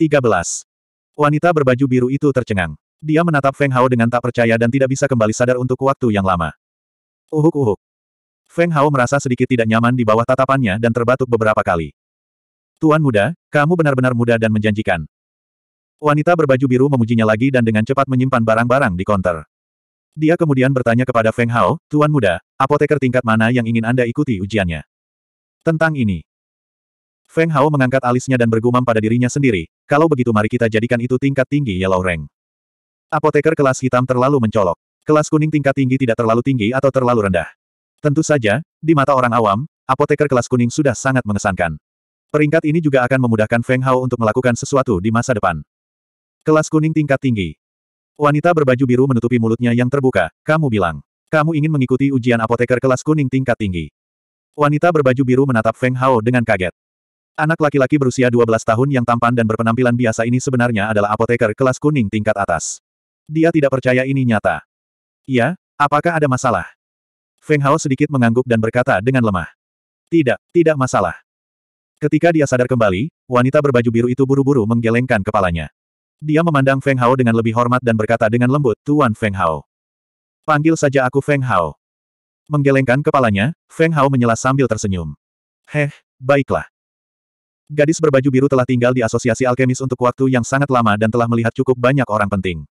13. Wanita berbaju biru itu tercengang. Dia menatap Feng Hao dengan tak percaya dan tidak bisa kembali sadar untuk waktu yang lama. Uhuk-uhuk. Feng Hao merasa sedikit tidak nyaman di bawah tatapannya dan terbatuk beberapa kali. Tuan muda, kamu benar-benar muda dan menjanjikan. Wanita berbaju biru memujinya lagi dan dengan cepat menyimpan barang-barang di konter. Dia kemudian bertanya kepada Feng Hao, Tuan muda, apoteker tingkat mana yang ingin Anda ikuti ujiannya? Tentang ini, Feng Hao mengangkat alisnya dan bergumam pada dirinya sendiri, kalau begitu mari kita jadikan itu tingkat tinggi Yellow Rank. Apoteker kelas hitam terlalu mencolok. Kelas kuning tingkat tinggi tidak terlalu tinggi atau terlalu rendah. Tentu saja, di mata orang awam, apoteker kelas kuning sudah sangat mengesankan. Peringkat ini juga akan memudahkan Feng Hao untuk melakukan sesuatu di masa depan. Kelas kuning tingkat tinggi. Wanita berbaju biru menutupi mulutnya yang terbuka, kamu bilang. Kamu ingin mengikuti ujian apoteker kelas kuning tingkat tinggi. Wanita berbaju biru menatap Feng Hao dengan kaget. Anak laki-laki berusia 12 tahun yang tampan dan berpenampilan biasa ini sebenarnya adalah apoteker kelas kuning tingkat atas. Dia tidak percaya ini nyata. Ya, apakah ada masalah? Feng Hao sedikit mengangguk dan berkata dengan lemah. Tidak, tidak masalah. Ketika dia sadar kembali, wanita berbaju biru itu buru-buru menggelengkan kepalanya. Dia memandang Feng Hao dengan lebih hormat dan berkata dengan lembut, Tuan Feng Hao. Panggil saja aku Feng Hao. Menggelengkan kepalanya, Feng Hao menyela sambil tersenyum. Heh, baiklah. Gadis berbaju biru telah tinggal di asosiasi alkemis untuk waktu yang sangat lama dan telah melihat cukup banyak orang penting.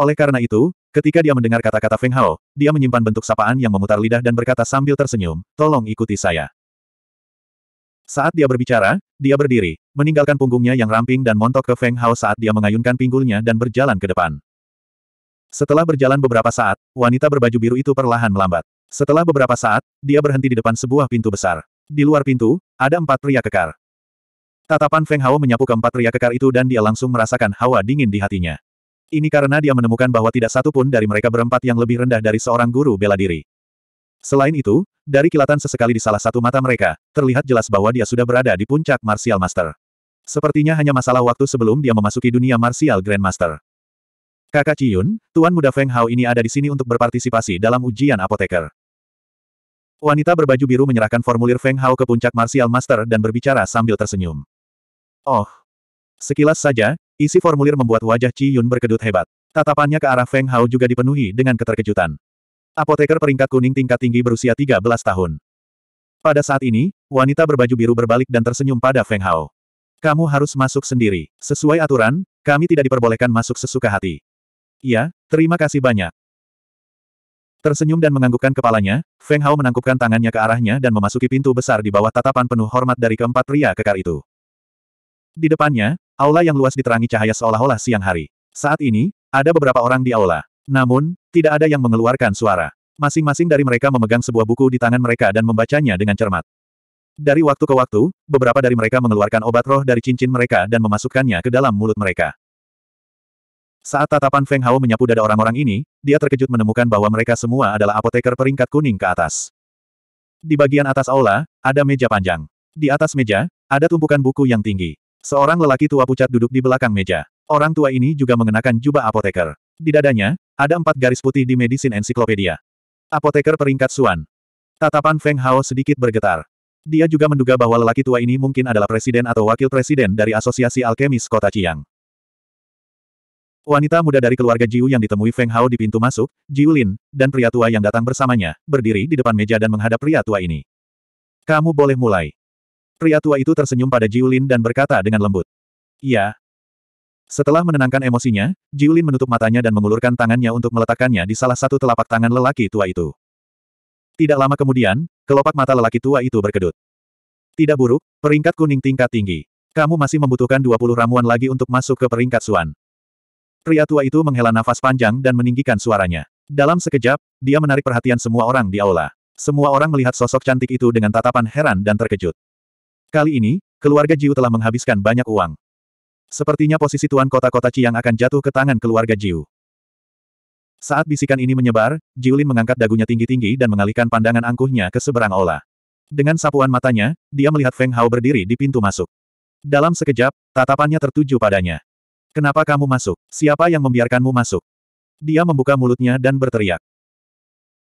Oleh karena itu, ketika dia mendengar kata-kata Feng Hao, dia menyimpan bentuk sapaan yang memutar lidah dan berkata sambil tersenyum, tolong ikuti saya. Saat dia berbicara, dia berdiri, meninggalkan punggungnya yang ramping dan montok ke Feng Hao saat dia mengayunkan pinggulnya dan berjalan ke depan. Setelah berjalan beberapa saat, wanita berbaju biru itu perlahan melambat. Setelah beberapa saat, dia berhenti di depan sebuah pintu besar. Di luar pintu, ada empat pria kekar. Tatapan Feng Hao menyapu keempat pria kekar itu dan dia langsung merasakan hawa dingin di hatinya. Ini karena dia menemukan bahwa tidak satu pun dari mereka berempat yang lebih rendah dari seorang guru bela diri. Selain itu, dari kilatan sesekali di salah satu mata mereka, terlihat jelas bahwa dia sudah berada di puncak Martial Master. Sepertinya hanya masalah waktu sebelum dia memasuki dunia Martial Grandmaster. Kakak Ciyun, Tuan Muda Feng Hao ini ada di sini untuk berpartisipasi dalam ujian apoteker. Wanita berbaju biru menyerahkan formulir Feng Hao ke puncak Martial Master dan berbicara sambil tersenyum. Oh. Sekilas saja, isi formulir membuat wajah Ci Yun berkedut hebat. Tatapannya ke arah Feng Hao juga dipenuhi dengan keterkejutan. Apoteker peringkat kuning tingkat tinggi berusia 13 tahun. Pada saat ini, wanita berbaju biru berbalik dan tersenyum pada Feng Hao. Kamu harus masuk sendiri. Sesuai aturan, kami tidak diperbolehkan masuk sesuka hati. Iya, terima kasih banyak. Tersenyum dan menganggukkan kepalanya, Feng Hao menangkupkan tangannya ke arahnya dan memasuki pintu besar di bawah tatapan penuh hormat dari keempat pria kekar itu. Di depannya, aula yang luas diterangi cahaya seolah-olah siang hari. Saat ini, ada beberapa orang di aula. Namun, tidak ada yang mengeluarkan suara. Masing-masing dari mereka memegang sebuah buku di tangan mereka dan membacanya dengan cermat. Dari waktu ke waktu, beberapa dari mereka mengeluarkan obat roh dari cincin mereka dan memasukkannya ke dalam mulut mereka. Saat tatapan Feng Hao menyapu dada orang-orang ini, dia terkejut menemukan bahwa mereka semua adalah apoteker peringkat kuning ke atas. Di bagian atas aula, ada meja panjang. Di atas meja, ada tumpukan buku yang tinggi. Seorang lelaki tua pucat duduk di belakang meja. Orang tua ini juga mengenakan jubah apoteker. Di dadanya, ada empat garis putih di medisin ensiklopedia. Apoteker peringkat Suan. Tatapan Feng Hao sedikit bergetar. Dia juga menduga bahwa lelaki tua ini mungkin adalah presiden atau wakil presiden dari Asosiasi Alkemis Kota Chiang. Wanita muda dari keluarga Jiu yang ditemui Feng Hao di pintu masuk, Jiu Lin, dan pria tua yang datang bersamanya, berdiri di depan meja dan menghadap pria tua ini. Kamu boleh mulai. Pria tua itu tersenyum pada Jiulin dan berkata dengan lembut. Iya. Setelah menenangkan emosinya, Jiulin menutup matanya dan mengulurkan tangannya untuk meletakkannya di salah satu telapak tangan lelaki tua itu. Tidak lama kemudian, kelopak mata lelaki tua itu berkedut. Tidak buruk, peringkat kuning tingkat tinggi. Kamu masih membutuhkan 20 ramuan lagi untuk masuk ke peringkat Suan. Pria tua itu menghela nafas panjang dan meninggikan suaranya. Dalam sekejap, dia menarik perhatian semua orang di aula. Semua orang melihat sosok cantik itu dengan tatapan heran dan terkejut. Kali ini, keluarga Jiu telah menghabiskan banyak uang. Sepertinya posisi tuan kota-kota Chiang akan jatuh ke tangan keluarga Jiu. Saat bisikan ini menyebar, Jiulin mengangkat dagunya tinggi-tinggi dan mengalihkan pandangan angkuhnya ke seberang Ola. Dengan sapuan matanya, dia melihat Feng Hao berdiri di pintu masuk. Dalam sekejap, tatapannya tertuju padanya. Kenapa kamu masuk? Siapa yang membiarkanmu masuk? Dia membuka mulutnya dan berteriak.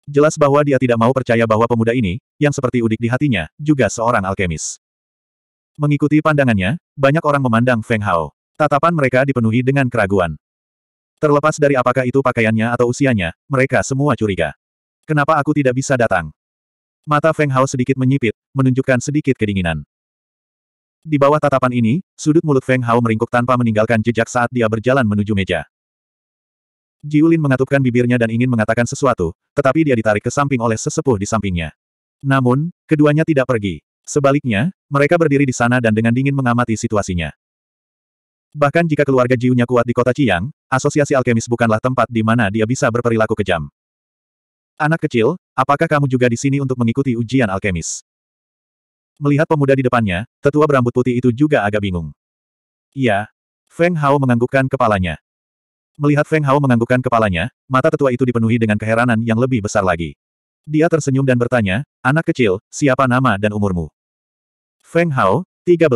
Jelas bahwa dia tidak mau percaya bahwa pemuda ini, yang seperti udik di hatinya, juga seorang alkemis. Mengikuti pandangannya, banyak orang memandang Feng Hao. Tatapan mereka dipenuhi dengan keraguan. Terlepas dari apakah itu pakaiannya atau usianya, mereka semua curiga. Kenapa aku tidak bisa datang? Mata Feng Hao sedikit menyipit, menunjukkan sedikit kedinginan. Di bawah tatapan ini, sudut mulut Feng Hao meringkuk tanpa meninggalkan jejak saat dia berjalan menuju meja. Jiulin mengatupkan bibirnya dan ingin mengatakan sesuatu, tetapi dia ditarik ke samping oleh sesepuh di sampingnya. Namun, keduanya tidak pergi. Sebaliknya, mereka berdiri di sana dan dengan dingin mengamati situasinya. Bahkan jika keluarga Jiunya kuat di kota Chiang, asosiasi alkemis bukanlah tempat di mana dia bisa berperilaku kejam. Anak kecil, apakah kamu juga di sini untuk mengikuti ujian alkemis? Melihat pemuda di depannya, tetua berambut putih itu juga agak bingung. Iya. Feng Hao menganggukkan kepalanya. Melihat Feng Hao menganggukkan kepalanya, mata tetua itu dipenuhi dengan keheranan yang lebih besar lagi. Dia tersenyum dan bertanya, anak kecil, siapa nama dan umurmu? Feng Hao, 13.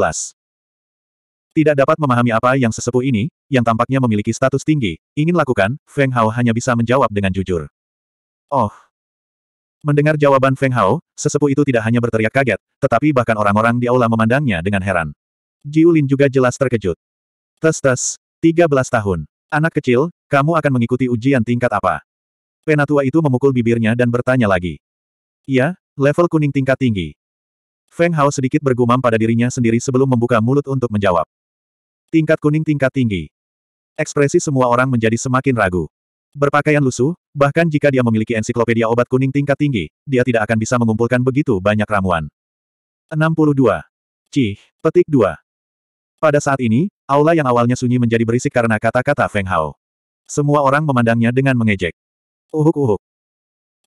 Tidak dapat memahami apa yang sesepuh ini, yang tampaknya memiliki status tinggi, ingin lakukan, Feng Hao hanya bisa menjawab dengan jujur. Oh. Mendengar jawaban Feng Hao, sesepuh itu tidak hanya berteriak kaget, tetapi bahkan orang-orang di aula memandangnya dengan heran. Jiulin juga jelas terkejut. Tes-tes, 13 tahun. Anak kecil, kamu akan mengikuti ujian tingkat apa? penatua itu memukul bibirnya dan bertanya lagi. "Ya, level kuning tingkat tinggi. Feng Hao sedikit bergumam pada dirinya sendiri sebelum membuka mulut untuk menjawab. Tingkat kuning tingkat tinggi. Ekspresi semua orang menjadi semakin ragu. Berpakaian lusuh, bahkan jika dia memiliki ensiklopedia obat kuning tingkat tinggi, dia tidak akan bisa mengumpulkan begitu banyak ramuan. 62. Cih, petik 2. Pada saat ini, aula yang awalnya sunyi menjadi berisik karena kata-kata Feng Hao. Semua orang memandangnya dengan mengejek. Uhuk-uhuk. Oh, oh, oh.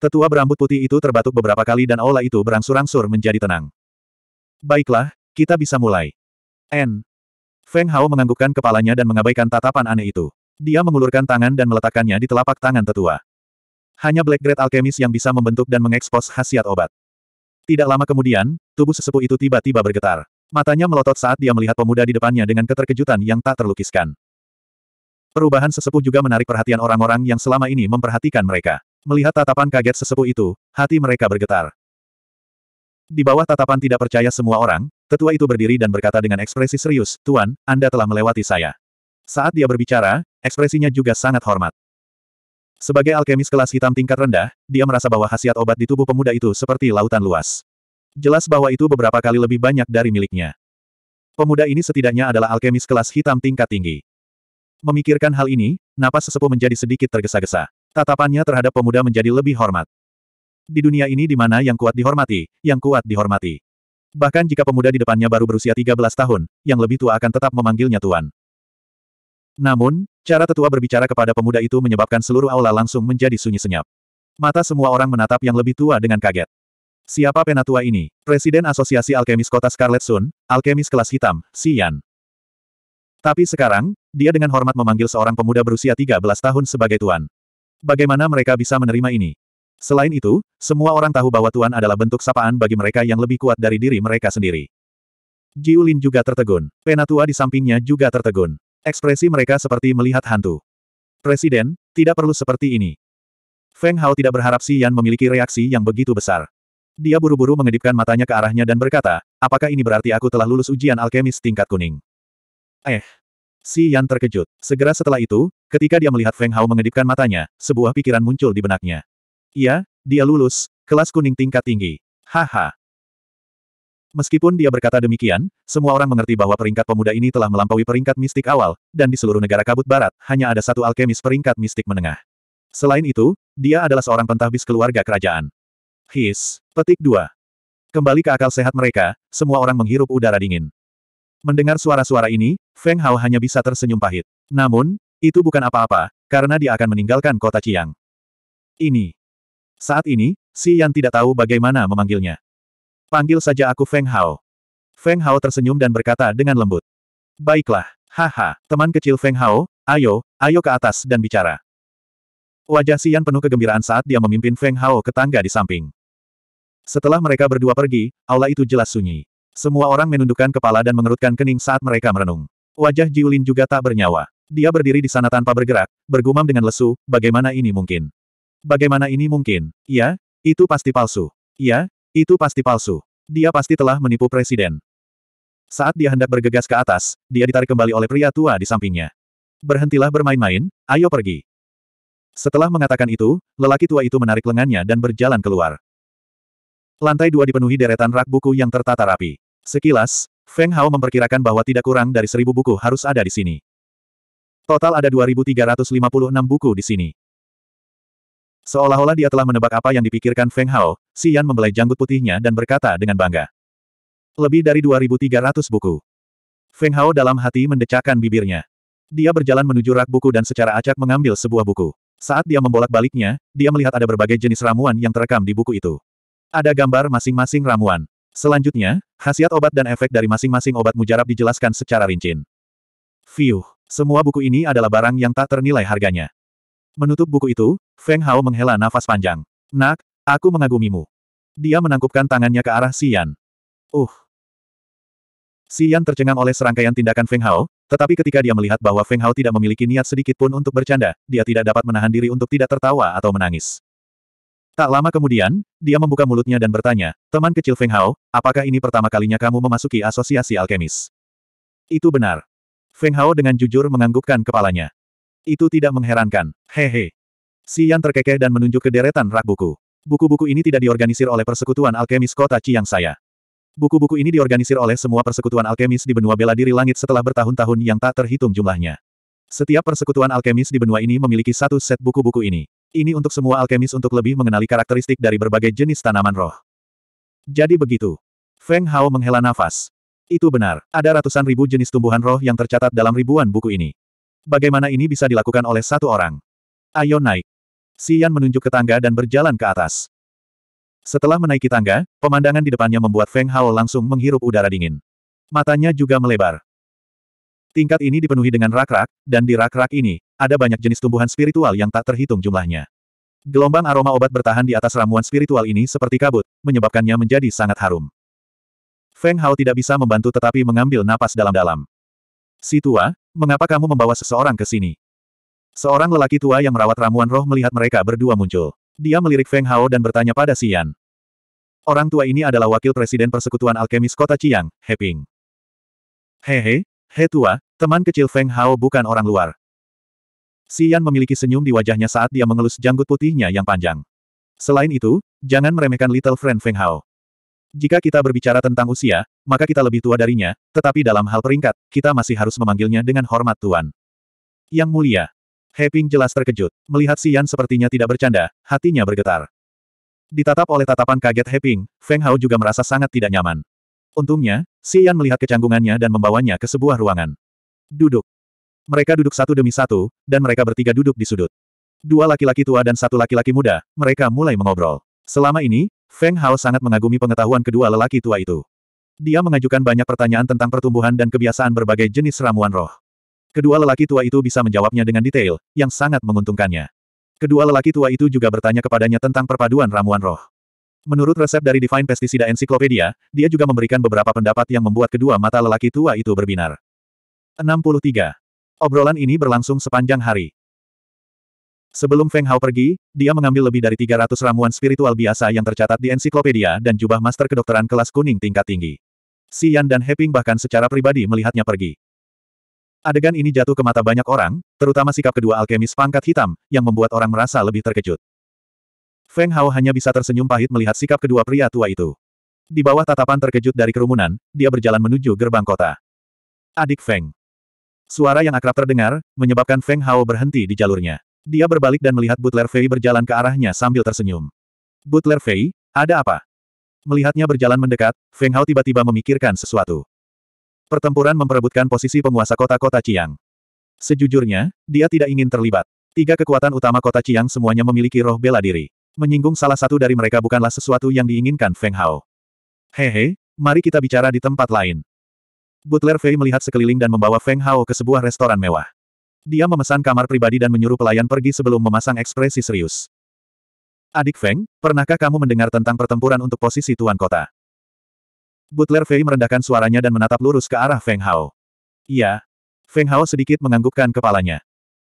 Tetua berambut putih itu terbatuk beberapa kali dan aula itu berangsur-angsur menjadi tenang. Baiklah, kita bisa mulai. N. Feng Hao menganggukkan kepalanya dan mengabaikan tatapan aneh itu. Dia mengulurkan tangan dan meletakkannya di telapak tangan tetua. Hanya Black Great Alchemist yang bisa membentuk dan mengekspos khasiat obat. Tidak lama kemudian, tubuh sesepuh itu tiba-tiba bergetar. Matanya melotot saat dia melihat pemuda di depannya dengan keterkejutan yang tak terlukiskan. Perubahan sesepuh juga menarik perhatian orang-orang yang selama ini memperhatikan mereka. Melihat tatapan kaget sesepuh itu, hati mereka bergetar. Di bawah tatapan tidak percaya semua orang, tetua itu berdiri dan berkata dengan ekspresi serius, Tuan, Anda telah melewati saya. Saat dia berbicara, ekspresinya juga sangat hormat. Sebagai alkemis kelas hitam tingkat rendah, dia merasa bahwa khasiat obat di tubuh pemuda itu seperti lautan luas. Jelas bahwa itu beberapa kali lebih banyak dari miliknya. Pemuda ini setidaknya adalah alkemis kelas hitam tingkat tinggi. Memikirkan hal ini, napas sesepuh menjadi sedikit tergesa-gesa. Tatapannya terhadap pemuda menjadi lebih hormat. Di dunia ini di mana yang kuat dihormati, yang kuat dihormati. Bahkan jika pemuda di depannya baru berusia 13 tahun, yang lebih tua akan tetap memanggilnya tuan. Namun, cara tetua berbicara kepada pemuda itu menyebabkan seluruh aula langsung menjadi sunyi senyap. Mata semua orang menatap yang lebih tua dengan kaget. Siapa penatua ini? Presiden Asosiasi Alkemis Kota Scarlet Sun, Alkemis Kelas Hitam, Sian. Tapi sekarang, dia dengan hormat memanggil seorang pemuda berusia 13 tahun sebagai tuan. Bagaimana mereka bisa menerima ini? Selain itu, semua orang tahu bahwa tuan adalah bentuk sapaan bagi mereka yang lebih kuat dari diri mereka sendiri. Jiulin juga tertegun. Penatua di sampingnya juga tertegun. Ekspresi mereka seperti melihat hantu. Presiden, tidak perlu seperti ini. Feng Hao tidak berharap Si Yan memiliki reaksi yang begitu besar. Dia buru-buru mengedipkan matanya ke arahnya dan berkata, apakah ini berarti aku telah lulus ujian alkemis tingkat kuning? Eh. Si Yan terkejut. Segera setelah itu, ketika dia melihat Feng Hao mengedipkan matanya, sebuah pikiran muncul di benaknya. Iya, dia lulus, kelas kuning tingkat tinggi. Haha. Meskipun dia berkata demikian, semua orang mengerti bahwa peringkat pemuda ini telah melampaui peringkat mistik awal, dan di seluruh negara kabut barat, hanya ada satu alkemis peringkat mistik menengah. Selain itu, dia adalah seorang pentahbis keluarga kerajaan. His. Petik 2. Kembali ke akal sehat mereka, semua orang menghirup udara dingin. Mendengar suara-suara ini, Feng Hao hanya bisa tersenyum pahit. Namun, itu bukan apa-apa, karena dia akan meninggalkan kota Chiang. Ini. Saat ini, Si Yan tidak tahu bagaimana memanggilnya. Panggil saja aku Feng Hao. Feng Hao tersenyum dan berkata dengan lembut. Baiklah, haha, teman kecil Feng Hao, ayo, ayo ke atas dan bicara. Wajah Si Yan penuh kegembiraan saat dia memimpin Feng Hao ke tangga di samping. Setelah mereka berdua pergi, aula itu jelas sunyi. Semua orang menundukkan kepala dan mengerutkan kening saat mereka merenung. Wajah Jiulin juga tak bernyawa. Dia berdiri di sana tanpa bergerak, bergumam dengan lesu, bagaimana ini mungkin? Bagaimana ini mungkin? Ya, itu pasti palsu. Ya, itu pasti palsu. Dia pasti telah menipu presiden. Saat dia hendak bergegas ke atas, dia ditarik kembali oleh pria tua di sampingnya. Berhentilah bermain-main, ayo pergi. Setelah mengatakan itu, lelaki tua itu menarik lengannya dan berjalan keluar. Lantai dua dipenuhi deretan rak buku yang tertata rapi. Sekilas, Feng Hao memperkirakan bahwa tidak kurang dari seribu buku harus ada di sini. Total ada 2.356 buku di sini. Seolah-olah dia telah menebak apa yang dipikirkan Feng Hao, Si Yan membelai janggut putihnya dan berkata dengan bangga. Lebih dari 2.300 buku. Feng Hao dalam hati mendecakkan bibirnya. Dia berjalan menuju rak buku dan secara acak mengambil sebuah buku. Saat dia membolak-baliknya, dia melihat ada berbagai jenis ramuan yang terekam di buku itu. Ada gambar masing-masing ramuan. Selanjutnya, khasiat obat dan efek dari masing-masing obat mujarab dijelaskan secara rinci. View, semua buku ini adalah barang yang tak ternilai harganya. Menutup buku itu, Feng Hao menghela nafas panjang. Nak, aku mengagumimu. Dia menangkupkan tangannya ke arah Xian. Uh. Xian tercengang oleh serangkaian tindakan Feng Hao, tetapi ketika dia melihat bahwa Feng Hao tidak memiliki niat sedikit pun untuk bercanda, dia tidak dapat menahan diri untuk tidak tertawa atau menangis. Tak lama kemudian, dia membuka mulutnya dan bertanya, teman kecil Feng Hao, apakah ini pertama kalinya kamu memasuki asosiasi alkemis? Itu benar. Feng Hao dengan jujur menganggukkan kepalanya. Itu tidak mengherankan. Hehe. Si Yan terkekeh dan menunjuk ke deretan rak buku. Buku-buku ini tidak diorganisir oleh Persekutuan Alkemis Kota Chiang saya. Buku-buku ini diorganisir oleh semua persekutuan alkemis di benua bela diri langit setelah bertahun-tahun yang tak terhitung jumlahnya. Setiap persekutuan alkemis di benua ini memiliki satu set buku-buku ini. Ini untuk semua alkemis untuk lebih mengenali karakteristik dari berbagai jenis tanaman roh. Jadi begitu. Feng Hao menghela nafas. Itu benar, ada ratusan ribu jenis tumbuhan roh yang tercatat dalam ribuan buku ini. Bagaimana ini bisa dilakukan oleh satu orang? Ayo naik. Xian menunjuk ke tangga dan berjalan ke atas. Setelah menaiki tangga, pemandangan di depannya membuat Feng Hao langsung menghirup udara dingin. Matanya juga melebar. Tingkat ini dipenuhi dengan rak-rak, dan di rak-rak ini, ada banyak jenis tumbuhan spiritual yang tak terhitung jumlahnya. Gelombang aroma obat bertahan di atas ramuan spiritual ini seperti kabut, menyebabkannya menjadi sangat harum. Feng Hao tidak bisa membantu tetapi mengambil napas dalam-dalam. Si tua, mengapa kamu membawa seseorang ke sini? Seorang lelaki tua yang merawat ramuan roh melihat mereka berdua muncul. Dia melirik Feng Hao dan bertanya pada Xian. Orang tua ini adalah wakil presiden persekutuan alkemis kota Chiang, He Ping. Hehe, He tua, teman kecil Feng Hao bukan orang luar. Xian memiliki senyum di wajahnya saat dia mengelus janggut putihnya yang panjang. Selain itu, jangan meremehkan Little Friend Feng Hao. Jika kita berbicara tentang usia, maka kita lebih tua darinya, tetapi dalam hal peringkat, kita masih harus memanggilnya dengan hormat Tuan. Yang mulia. He Ping jelas terkejut. Melihat Xian sepertinya tidak bercanda, hatinya bergetar. Ditatap oleh tatapan kaget He Ping, Feng Hao juga merasa sangat tidak nyaman. Untungnya, Xian melihat kecanggungannya dan membawanya ke sebuah ruangan. Duduk. Mereka duduk satu demi satu, dan mereka bertiga duduk di sudut. Dua laki-laki tua dan satu laki-laki muda, mereka mulai mengobrol. Selama ini, Feng Hao sangat mengagumi pengetahuan kedua lelaki tua itu. Dia mengajukan banyak pertanyaan tentang pertumbuhan dan kebiasaan berbagai jenis ramuan roh. Kedua lelaki tua itu bisa menjawabnya dengan detail, yang sangat menguntungkannya. Kedua lelaki tua itu juga bertanya kepadanya tentang perpaduan ramuan roh. Menurut resep dari Divine Pestisida Encyclopedia, dia juga memberikan beberapa pendapat yang membuat kedua mata lelaki tua itu berbinar. 63. Obrolan ini berlangsung sepanjang hari. Sebelum Feng Hao pergi, dia mengambil lebih dari 300 ramuan spiritual biasa yang tercatat di ensiklopedia dan jubah master kedokteran kelas kuning tingkat tinggi. Xian dan He Ping bahkan secara pribadi melihatnya pergi. Adegan ini jatuh ke mata banyak orang, terutama sikap kedua alkemis pangkat hitam, yang membuat orang merasa lebih terkejut. Feng Hao hanya bisa tersenyum pahit melihat sikap kedua pria tua itu. Di bawah tatapan terkejut dari kerumunan, dia berjalan menuju gerbang kota. Adik Feng. Suara yang akrab terdengar, menyebabkan Feng Hao berhenti di jalurnya. Dia berbalik dan melihat Butler Fei berjalan ke arahnya sambil tersenyum. Butler Fei, ada apa? Melihatnya berjalan mendekat, Feng Hao tiba-tiba memikirkan sesuatu. Pertempuran memperebutkan posisi penguasa kota-kota Chiang. Sejujurnya, dia tidak ingin terlibat. Tiga kekuatan utama kota Chiang semuanya memiliki roh bela diri. Menyinggung salah satu dari mereka bukanlah sesuatu yang diinginkan Feng Hao. Hehe, mari kita bicara di tempat lain. Butler Fei melihat sekeliling dan membawa Feng Hao ke sebuah restoran mewah. Dia memesan kamar pribadi dan menyuruh pelayan pergi sebelum memasang ekspresi serius. Adik Feng, pernahkah kamu mendengar tentang pertempuran untuk posisi tuan kota? Butler Fei merendahkan suaranya dan menatap lurus ke arah Feng Hao. Iya. Feng Hao sedikit menganggukkan kepalanya.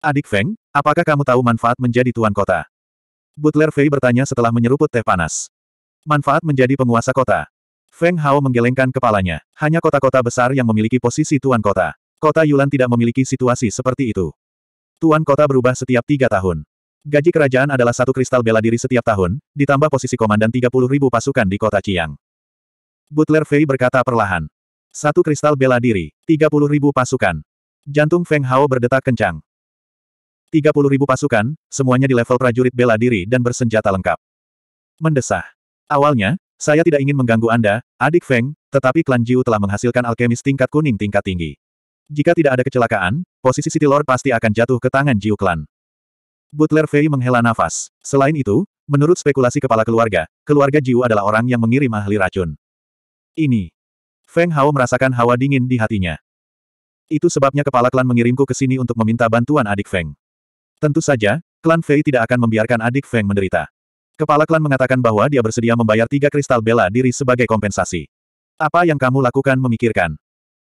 Adik Feng, apakah kamu tahu manfaat menjadi tuan kota? Butler Fei bertanya setelah menyeruput teh panas. Manfaat menjadi penguasa kota. Feng Hao menggelengkan kepalanya. Hanya kota-kota besar yang memiliki posisi tuan kota. Kota Yulan tidak memiliki situasi seperti itu. Tuan kota berubah setiap tiga tahun. Gaji kerajaan adalah satu kristal bela diri setiap tahun, ditambah posisi komandan 30 ribu pasukan di kota Chiang. Butler Fei berkata perlahan. Satu kristal bela diri, 30 ribu pasukan. Jantung Feng Hao berdetak kencang. 30 ribu pasukan, semuanya di level prajurit bela diri dan bersenjata lengkap. Mendesah. Awalnya, saya tidak ingin mengganggu Anda, adik Feng, tetapi klan Jiu telah menghasilkan alkemis tingkat kuning tingkat tinggi. Jika tidak ada kecelakaan, posisi City Lord pasti akan jatuh ke tangan Jiu Klan. Butler Fei menghela nafas. Selain itu, menurut spekulasi kepala keluarga, keluarga Jiu adalah orang yang mengirim ahli racun. Ini. Feng Hao merasakan hawa dingin di hatinya. Itu sebabnya kepala klan mengirimku ke sini untuk meminta bantuan adik Feng. Tentu saja, klan Fei tidak akan membiarkan adik Feng menderita. Kepala klan mengatakan bahwa dia bersedia membayar tiga kristal bela diri sebagai kompensasi. Apa yang kamu lakukan memikirkan?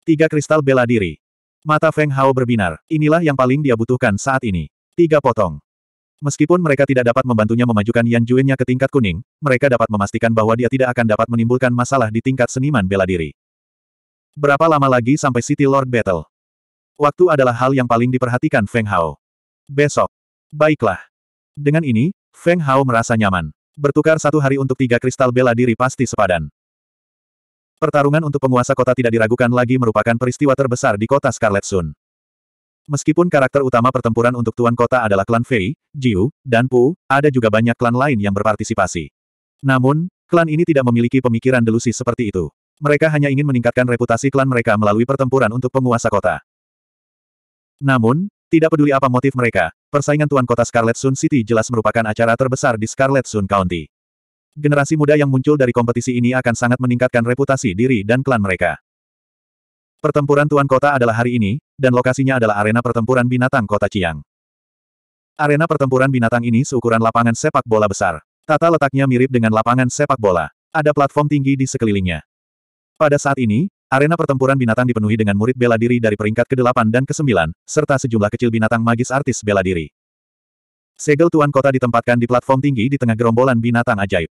Tiga kristal bela diri. Mata Feng Hao berbinar. Inilah yang paling dia butuhkan saat ini. Tiga potong. Meskipun mereka tidak dapat membantunya memajukan Yan Juenya ke tingkat kuning, mereka dapat memastikan bahwa dia tidak akan dapat menimbulkan masalah di tingkat seniman bela diri. Berapa lama lagi sampai City Lord Battle? Waktu adalah hal yang paling diperhatikan Feng Hao. Besok. Baiklah. Dengan ini, Feng Hao merasa nyaman. Bertukar satu hari untuk tiga kristal bela diri pasti sepadan. Pertarungan untuk penguasa kota tidak diragukan lagi merupakan peristiwa terbesar di kota Scarlet Sun. Meskipun karakter utama pertempuran untuk tuan kota adalah klan Fei, Jiu, dan Pu, ada juga banyak klan lain yang berpartisipasi. Namun, klan ini tidak memiliki pemikiran delusi seperti itu. Mereka hanya ingin meningkatkan reputasi klan mereka melalui pertempuran untuk penguasa kota. Namun, tidak peduli apa motif mereka, persaingan Tuan Kota Scarlet Sun City jelas merupakan acara terbesar di Scarlet Sun County. Generasi muda yang muncul dari kompetisi ini akan sangat meningkatkan reputasi diri dan klan mereka. Pertempuran Tuan Kota adalah hari ini, dan lokasinya adalah arena pertempuran binatang Kota Chiang. Arena pertempuran binatang ini seukuran lapangan sepak bola besar. Tata letaknya mirip dengan lapangan sepak bola. Ada platform tinggi di sekelilingnya. Pada saat ini, Arena pertempuran binatang dipenuhi dengan murid bela diri dari peringkat ke-8 dan ke-9, serta sejumlah kecil binatang magis artis bela diri. Segel Tuan Kota ditempatkan di platform tinggi di tengah gerombolan binatang ajaib.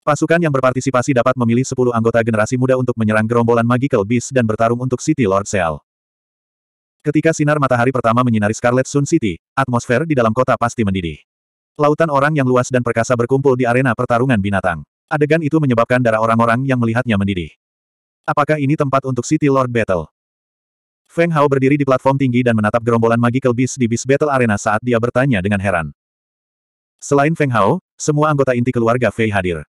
Pasukan yang berpartisipasi dapat memilih 10 anggota generasi muda untuk menyerang gerombolan Magical Beast dan bertarung untuk City Lord Seal. Ketika sinar matahari pertama menyinari Scarlet Sun City, atmosfer di dalam kota pasti mendidih. Lautan orang yang luas dan perkasa berkumpul di arena pertarungan binatang. Adegan itu menyebabkan darah orang-orang yang melihatnya mendidih. Apakah ini tempat untuk City Lord Battle? Feng Hao berdiri di platform tinggi dan menatap gerombolan magical beast di Beast Battle Arena saat dia bertanya dengan heran. Selain Feng Hao, semua anggota inti keluarga Fei hadir.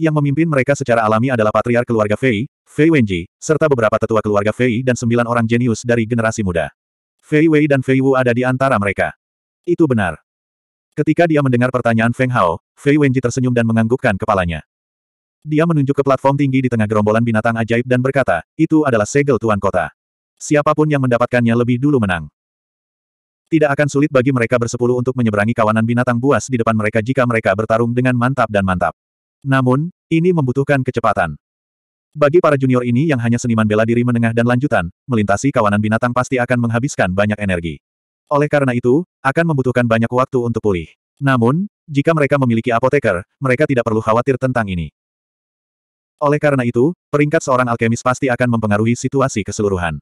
Yang memimpin mereka secara alami adalah patriar keluarga Fei, Fei Wenji, serta beberapa tetua keluarga Fei dan sembilan orang jenius dari generasi muda. Fei Wei dan Fei Wu ada di antara mereka. Itu benar. Ketika dia mendengar pertanyaan Feng Hao, Fei Wenji tersenyum dan menganggukkan kepalanya. Dia menunjuk ke platform tinggi di tengah gerombolan binatang ajaib dan berkata, itu adalah segel tuan kota. Siapapun yang mendapatkannya lebih dulu menang. Tidak akan sulit bagi mereka bersepuluh untuk menyeberangi kawanan binatang buas di depan mereka jika mereka bertarung dengan mantap dan mantap. Namun, ini membutuhkan kecepatan. Bagi para junior ini yang hanya seniman bela diri menengah dan lanjutan, melintasi kawanan binatang pasti akan menghabiskan banyak energi. Oleh karena itu, akan membutuhkan banyak waktu untuk pulih. Namun, jika mereka memiliki apoteker, mereka tidak perlu khawatir tentang ini. Oleh karena itu, peringkat seorang alkemis pasti akan mempengaruhi situasi keseluruhan.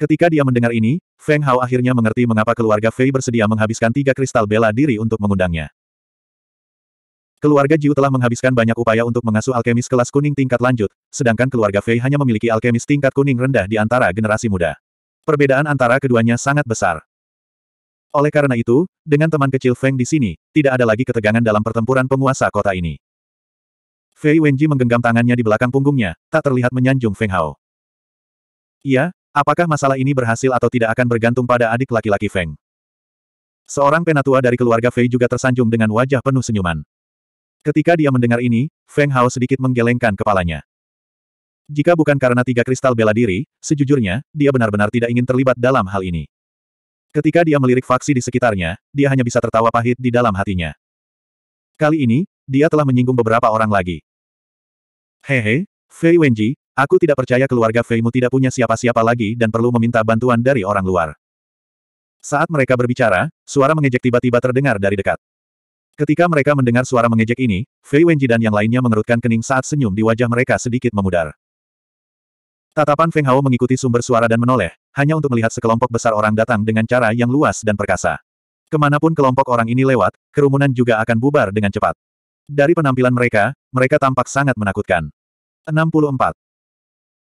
Ketika dia mendengar ini, Feng Hao akhirnya mengerti mengapa keluarga Fei bersedia menghabiskan tiga kristal bela diri untuk mengundangnya. Keluarga Jiu telah menghabiskan banyak upaya untuk mengasuh alkemis kelas kuning tingkat lanjut, sedangkan keluarga Fei hanya memiliki alkemis tingkat kuning rendah di antara generasi muda. Perbedaan antara keduanya sangat besar. Oleh karena itu, dengan teman kecil Feng di sini, tidak ada lagi ketegangan dalam pertempuran penguasa kota ini. Fei Wenji menggenggam tangannya di belakang punggungnya, tak terlihat menyanjung Feng Hao. Iya, apakah masalah ini berhasil atau tidak akan bergantung pada adik laki-laki Feng. Seorang penatua dari keluarga Fei juga tersanjung dengan wajah penuh senyuman. Ketika dia mendengar ini, Feng Hao sedikit menggelengkan kepalanya. Jika bukan karena tiga kristal bela diri, sejujurnya, dia benar-benar tidak ingin terlibat dalam hal ini. Ketika dia melirik faksi di sekitarnya, dia hanya bisa tertawa pahit di dalam hatinya. Kali ini, dia telah menyinggung beberapa orang lagi. Hehe, Fei Wenji, aku tidak percaya keluarga Feimu tidak punya siapa-siapa lagi dan perlu meminta bantuan dari orang luar. Saat mereka berbicara, suara mengejek tiba-tiba terdengar dari dekat. Ketika mereka mendengar suara mengejek ini, Fei Wenji dan yang lainnya mengerutkan kening saat senyum di wajah mereka sedikit memudar. Tatapan Feng Hao mengikuti sumber suara dan menoleh, hanya untuk melihat sekelompok besar orang datang dengan cara yang luas dan perkasa. Kemanapun kelompok orang ini lewat, kerumunan juga akan bubar dengan cepat. Dari penampilan mereka, mereka tampak sangat menakutkan. 64.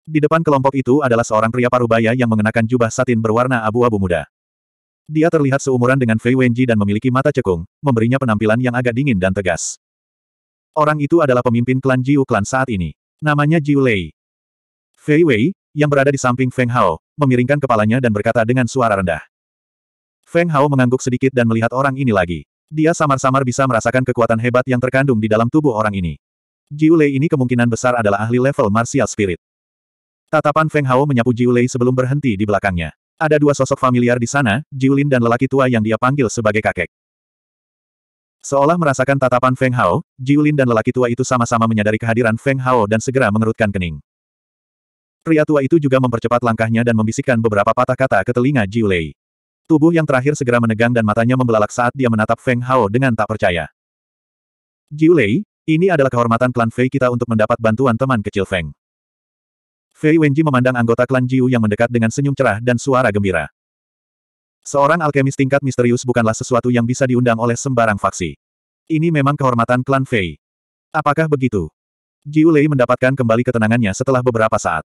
Di depan kelompok itu adalah seorang pria parubaya yang mengenakan jubah satin berwarna abu-abu muda. Dia terlihat seumuran dengan Fei Wenji dan memiliki mata cekung, memberinya penampilan yang agak dingin dan tegas. Orang itu adalah pemimpin klan Jiu klan saat ini. Namanya Jiu Lei. Fei Wei, yang berada di samping Feng Hao, memiringkan kepalanya dan berkata dengan suara rendah. Feng Hao mengangguk sedikit dan melihat orang ini lagi. Dia samar-samar bisa merasakan kekuatan hebat yang terkandung di dalam tubuh orang ini. Jiulei ini kemungkinan besar adalah ahli level martial spirit. Tatapan Feng Hao menyapu Jiulei sebelum berhenti di belakangnya. Ada dua sosok familiar di sana, Jiulin dan lelaki tua yang dia panggil sebagai kakek. Seolah merasakan tatapan Feng Hao, Jiulin dan lelaki tua itu sama-sama menyadari kehadiran Feng Hao dan segera mengerutkan kening. Pria tua itu juga mempercepat langkahnya dan membisikkan beberapa patah kata ke telinga Jiulei. Tubuh yang terakhir segera menegang dan matanya membelalak saat dia menatap Feng Hao dengan tak percaya. Jiu Lei, ini adalah kehormatan klan Fei kita untuk mendapat bantuan teman kecil Feng. Fei Wenji memandang anggota klan Jiu yang mendekat dengan senyum cerah dan suara gembira. Seorang alkemis tingkat misterius bukanlah sesuatu yang bisa diundang oleh sembarang faksi. Ini memang kehormatan klan Fei. Apakah begitu? Jiu Lei mendapatkan kembali ketenangannya setelah beberapa saat.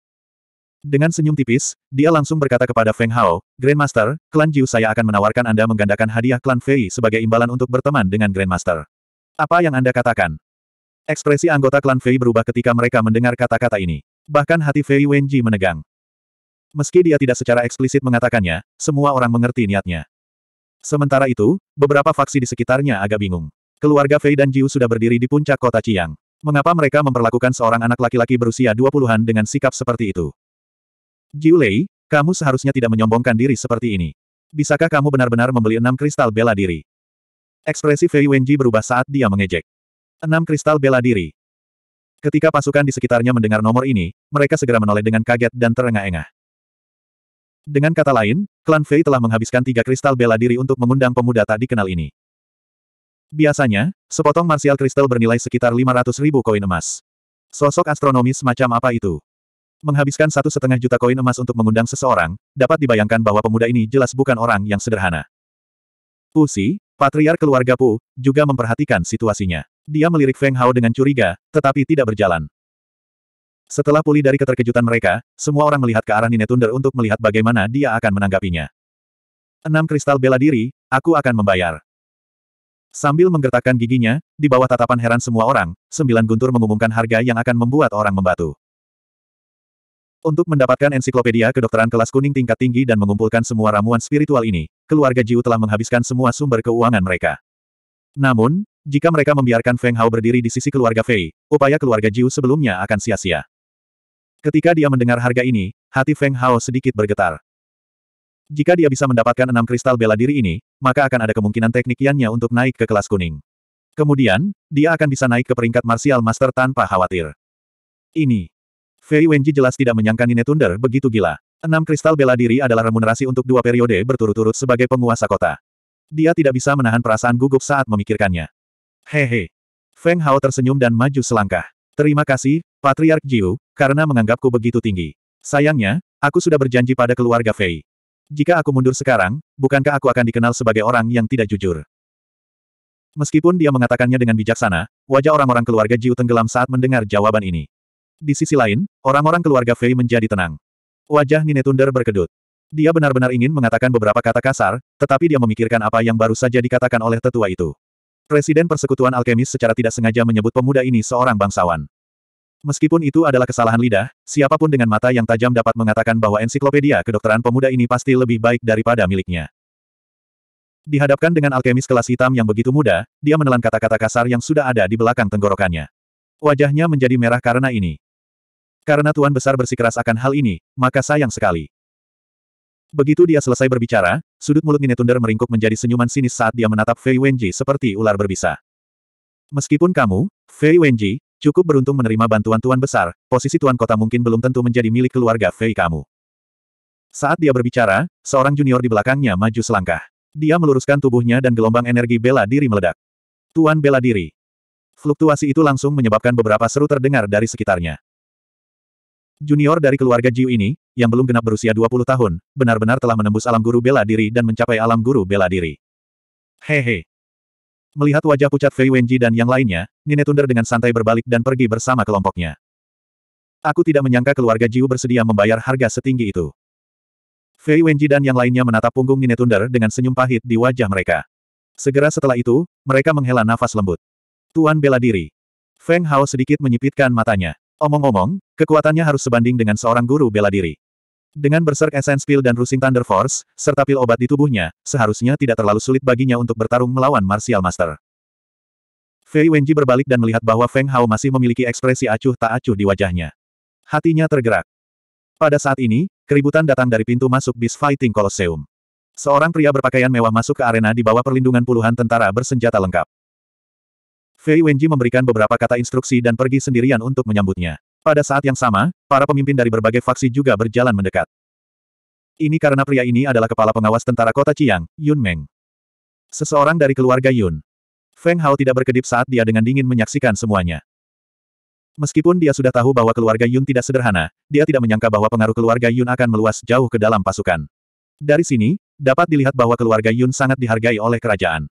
Dengan senyum tipis, dia langsung berkata kepada Feng Hao, Grandmaster, klan Jiu saya akan menawarkan Anda menggandakan hadiah klan Fei sebagai imbalan untuk berteman dengan Grandmaster. Apa yang Anda katakan? Ekspresi anggota klan Fei berubah ketika mereka mendengar kata-kata ini. Bahkan hati Fei Wenji menegang. Meski dia tidak secara eksplisit mengatakannya, semua orang mengerti niatnya. Sementara itu, beberapa faksi di sekitarnya agak bingung. Keluarga Fei dan Jiu sudah berdiri di puncak kota Chiang. Mengapa mereka memperlakukan seorang anak laki-laki berusia 20-an dengan sikap seperti itu? Jiu Lei, kamu seharusnya tidak menyombongkan diri seperti ini. Bisakah kamu benar-benar membeli enam kristal bela diri? Ekspresi Fei Wenji berubah saat dia mengejek. Enam kristal bela diri. Ketika pasukan di sekitarnya mendengar nomor ini, mereka segera menoleh dengan kaget dan terengah-engah. Dengan kata lain, klan Fei telah menghabiskan tiga kristal bela diri untuk mengundang pemuda tak dikenal ini. Biasanya, sepotong martial kristal bernilai sekitar 500 ribu koin emas. Sosok astronomis macam apa itu? Menghabiskan satu setengah juta koin emas untuk mengundang seseorang, dapat dibayangkan bahwa pemuda ini jelas bukan orang yang sederhana. Usi, patriar keluarga Pu, juga memperhatikan situasinya. Dia melirik Feng Hao dengan curiga, tetapi tidak berjalan. Setelah pulih dari keterkejutan mereka, semua orang melihat ke arah Nine untuk melihat bagaimana dia akan menanggapinya. Enam kristal bela diri, aku akan membayar. Sambil menggertakkan giginya, di bawah tatapan heran semua orang, sembilan guntur mengumumkan harga yang akan membuat orang membatu. Untuk mendapatkan ensiklopedia kedokteran kelas kuning tingkat tinggi dan mengumpulkan semua ramuan spiritual ini, keluarga Jiu telah menghabiskan semua sumber keuangan mereka. Namun, jika mereka membiarkan Feng Hao berdiri di sisi keluarga Fei, upaya keluarga Jiu sebelumnya akan sia-sia. Ketika dia mendengar harga ini, hati Feng Hao sedikit bergetar. Jika dia bisa mendapatkan enam kristal bela diri ini, maka akan ada kemungkinan teknik Yannya untuk naik ke kelas kuning. Kemudian, dia akan bisa naik ke peringkat martial master tanpa khawatir. Ini Fei Wenji jelas tidak menyangka Nine Thunder begitu gila. Enam kristal bela diri adalah remunerasi untuk dua periode berturut-turut sebagai penguasa kota. Dia tidak bisa menahan perasaan gugup saat memikirkannya. Hehe. Feng Hao tersenyum dan maju selangkah. Terima kasih, Patriark Jiu, karena menganggapku begitu tinggi. Sayangnya, aku sudah berjanji pada keluarga Fei. Jika aku mundur sekarang, bukankah aku akan dikenal sebagai orang yang tidak jujur? Meskipun dia mengatakannya dengan bijaksana, wajah orang-orang keluarga Jiu tenggelam saat mendengar jawaban ini. Di sisi lain, orang-orang keluarga Fei menjadi tenang. Wajah Nine Thunder berkedut. Dia benar-benar ingin mengatakan beberapa kata kasar, tetapi dia memikirkan apa yang baru saja dikatakan oleh tetua itu. Presiden Persekutuan Alkemis secara tidak sengaja menyebut pemuda ini seorang bangsawan. Meskipun itu adalah kesalahan lidah, siapapun dengan mata yang tajam dapat mengatakan bahwa ensiklopedia kedokteran pemuda ini pasti lebih baik daripada miliknya. Dihadapkan dengan alkemis kelas hitam yang begitu muda, dia menelan kata-kata kasar yang sudah ada di belakang tenggorokannya. Wajahnya menjadi merah karena ini. Karena Tuan Besar bersikeras akan hal ini, maka sayang sekali. Begitu dia selesai berbicara, sudut mulut Nine Thunder meringkuk menjadi senyuman sinis saat dia menatap Fei Wenji seperti ular berbisa. Meskipun kamu, Fei Wenji, cukup beruntung menerima bantuan Tuan Besar, posisi Tuan Kota mungkin belum tentu menjadi milik keluarga Fei kamu. Saat dia berbicara, seorang junior di belakangnya maju selangkah. Dia meluruskan tubuhnya dan gelombang energi bela diri meledak. Tuan bela diri. Fluktuasi itu langsung menyebabkan beberapa seru terdengar dari sekitarnya. Junior dari keluarga Jiu ini, yang belum genap berusia 20 tahun, benar-benar telah menembus alam guru bela diri dan mencapai alam guru bela diri. Hehe. Melihat wajah pucat Fei Wenji dan yang lainnya, Nine Tunder dengan santai berbalik dan pergi bersama kelompoknya. Aku tidak menyangka keluarga Jiu bersedia membayar harga setinggi itu. Fei Wenji dan yang lainnya menatap punggung Nine Tunder dengan senyum pahit di wajah mereka. Segera setelah itu, mereka menghela nafas lembut. Tuan bela diri. Feng Hao sedikit menyipitkan matanya. Omong-omong, kekuatannya harus sebanding dengan seorang guru bela diri. Dengan berserk Essence Pill dan Rusing Thunder Force, serta pil obat di tubuhnya, seharusnya tidak terlalu sulit baginya untuk bertarung melawan Martial Master. Fei Wenji berbalik dan melihat bahwa Feng Hao masih memiliki ekspresi acuh tak acuh di wajahnya. Hatinya tergerak. Pada saat ini, keributan datang dari pintu masuk bis Fighting Colosseum. Seorang pria berpakaian mewah masuk ke arena di bawah perlindungan puluhan tentara bersenjata lengkap. Fei Wenji memberikan beberapa kata instruksi dan pergi sendirian untuk menyambutnya. Pada saat yang sama, para pemimpin dari berbagai faksi juga berjalan mendekat. Ini karena pria ini adalah kepala pengawas tentara kota Chiang, Yun Meng. Seseorang dari keluarga Yun. Feng Hao tidak berkedip saat dia dengan dingin menyaksikan semuanya. Meskipun dia sudah tahu bahwa keluarga Yun tidak sederhana, dia tidak menyangka bahwa pengaruh keluarga Yun akan meluas jauh ke dalam pasukan. Dari sini, dapat dilihat bahwa keluarga Yun sangat dihargai oleh kerajaan.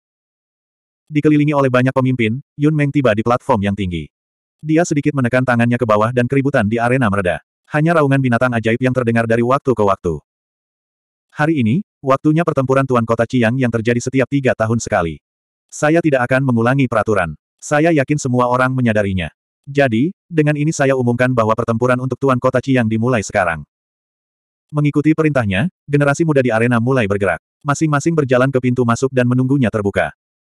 Dikelilingi oleh banyak pemimpin, Yun Meng tiba di platform yang tinggi. Dia sedikit menekan tangannya ke bawah dan keributan di arena mereda. Hanya raungan binatang ajaib yang terdengar dari waktu ke waktu. Hari ini, waktunya pertempuran Tuan Kota Chiang yang terjadi setiap tiga tahun sekali. Saya tidak akan mengulangi peraturan. Saya yakin semua orang menyadarinya. Jadi, dengan ini saya umumkan bahwa pertempuran untuk Tuan Kota Chiang dimulai sekarang. Mengikuti perintahnya, generasi muda di arena mulai bergerak. Masing-masing berjalan ke pintu masuk dan menunggunya terbuka.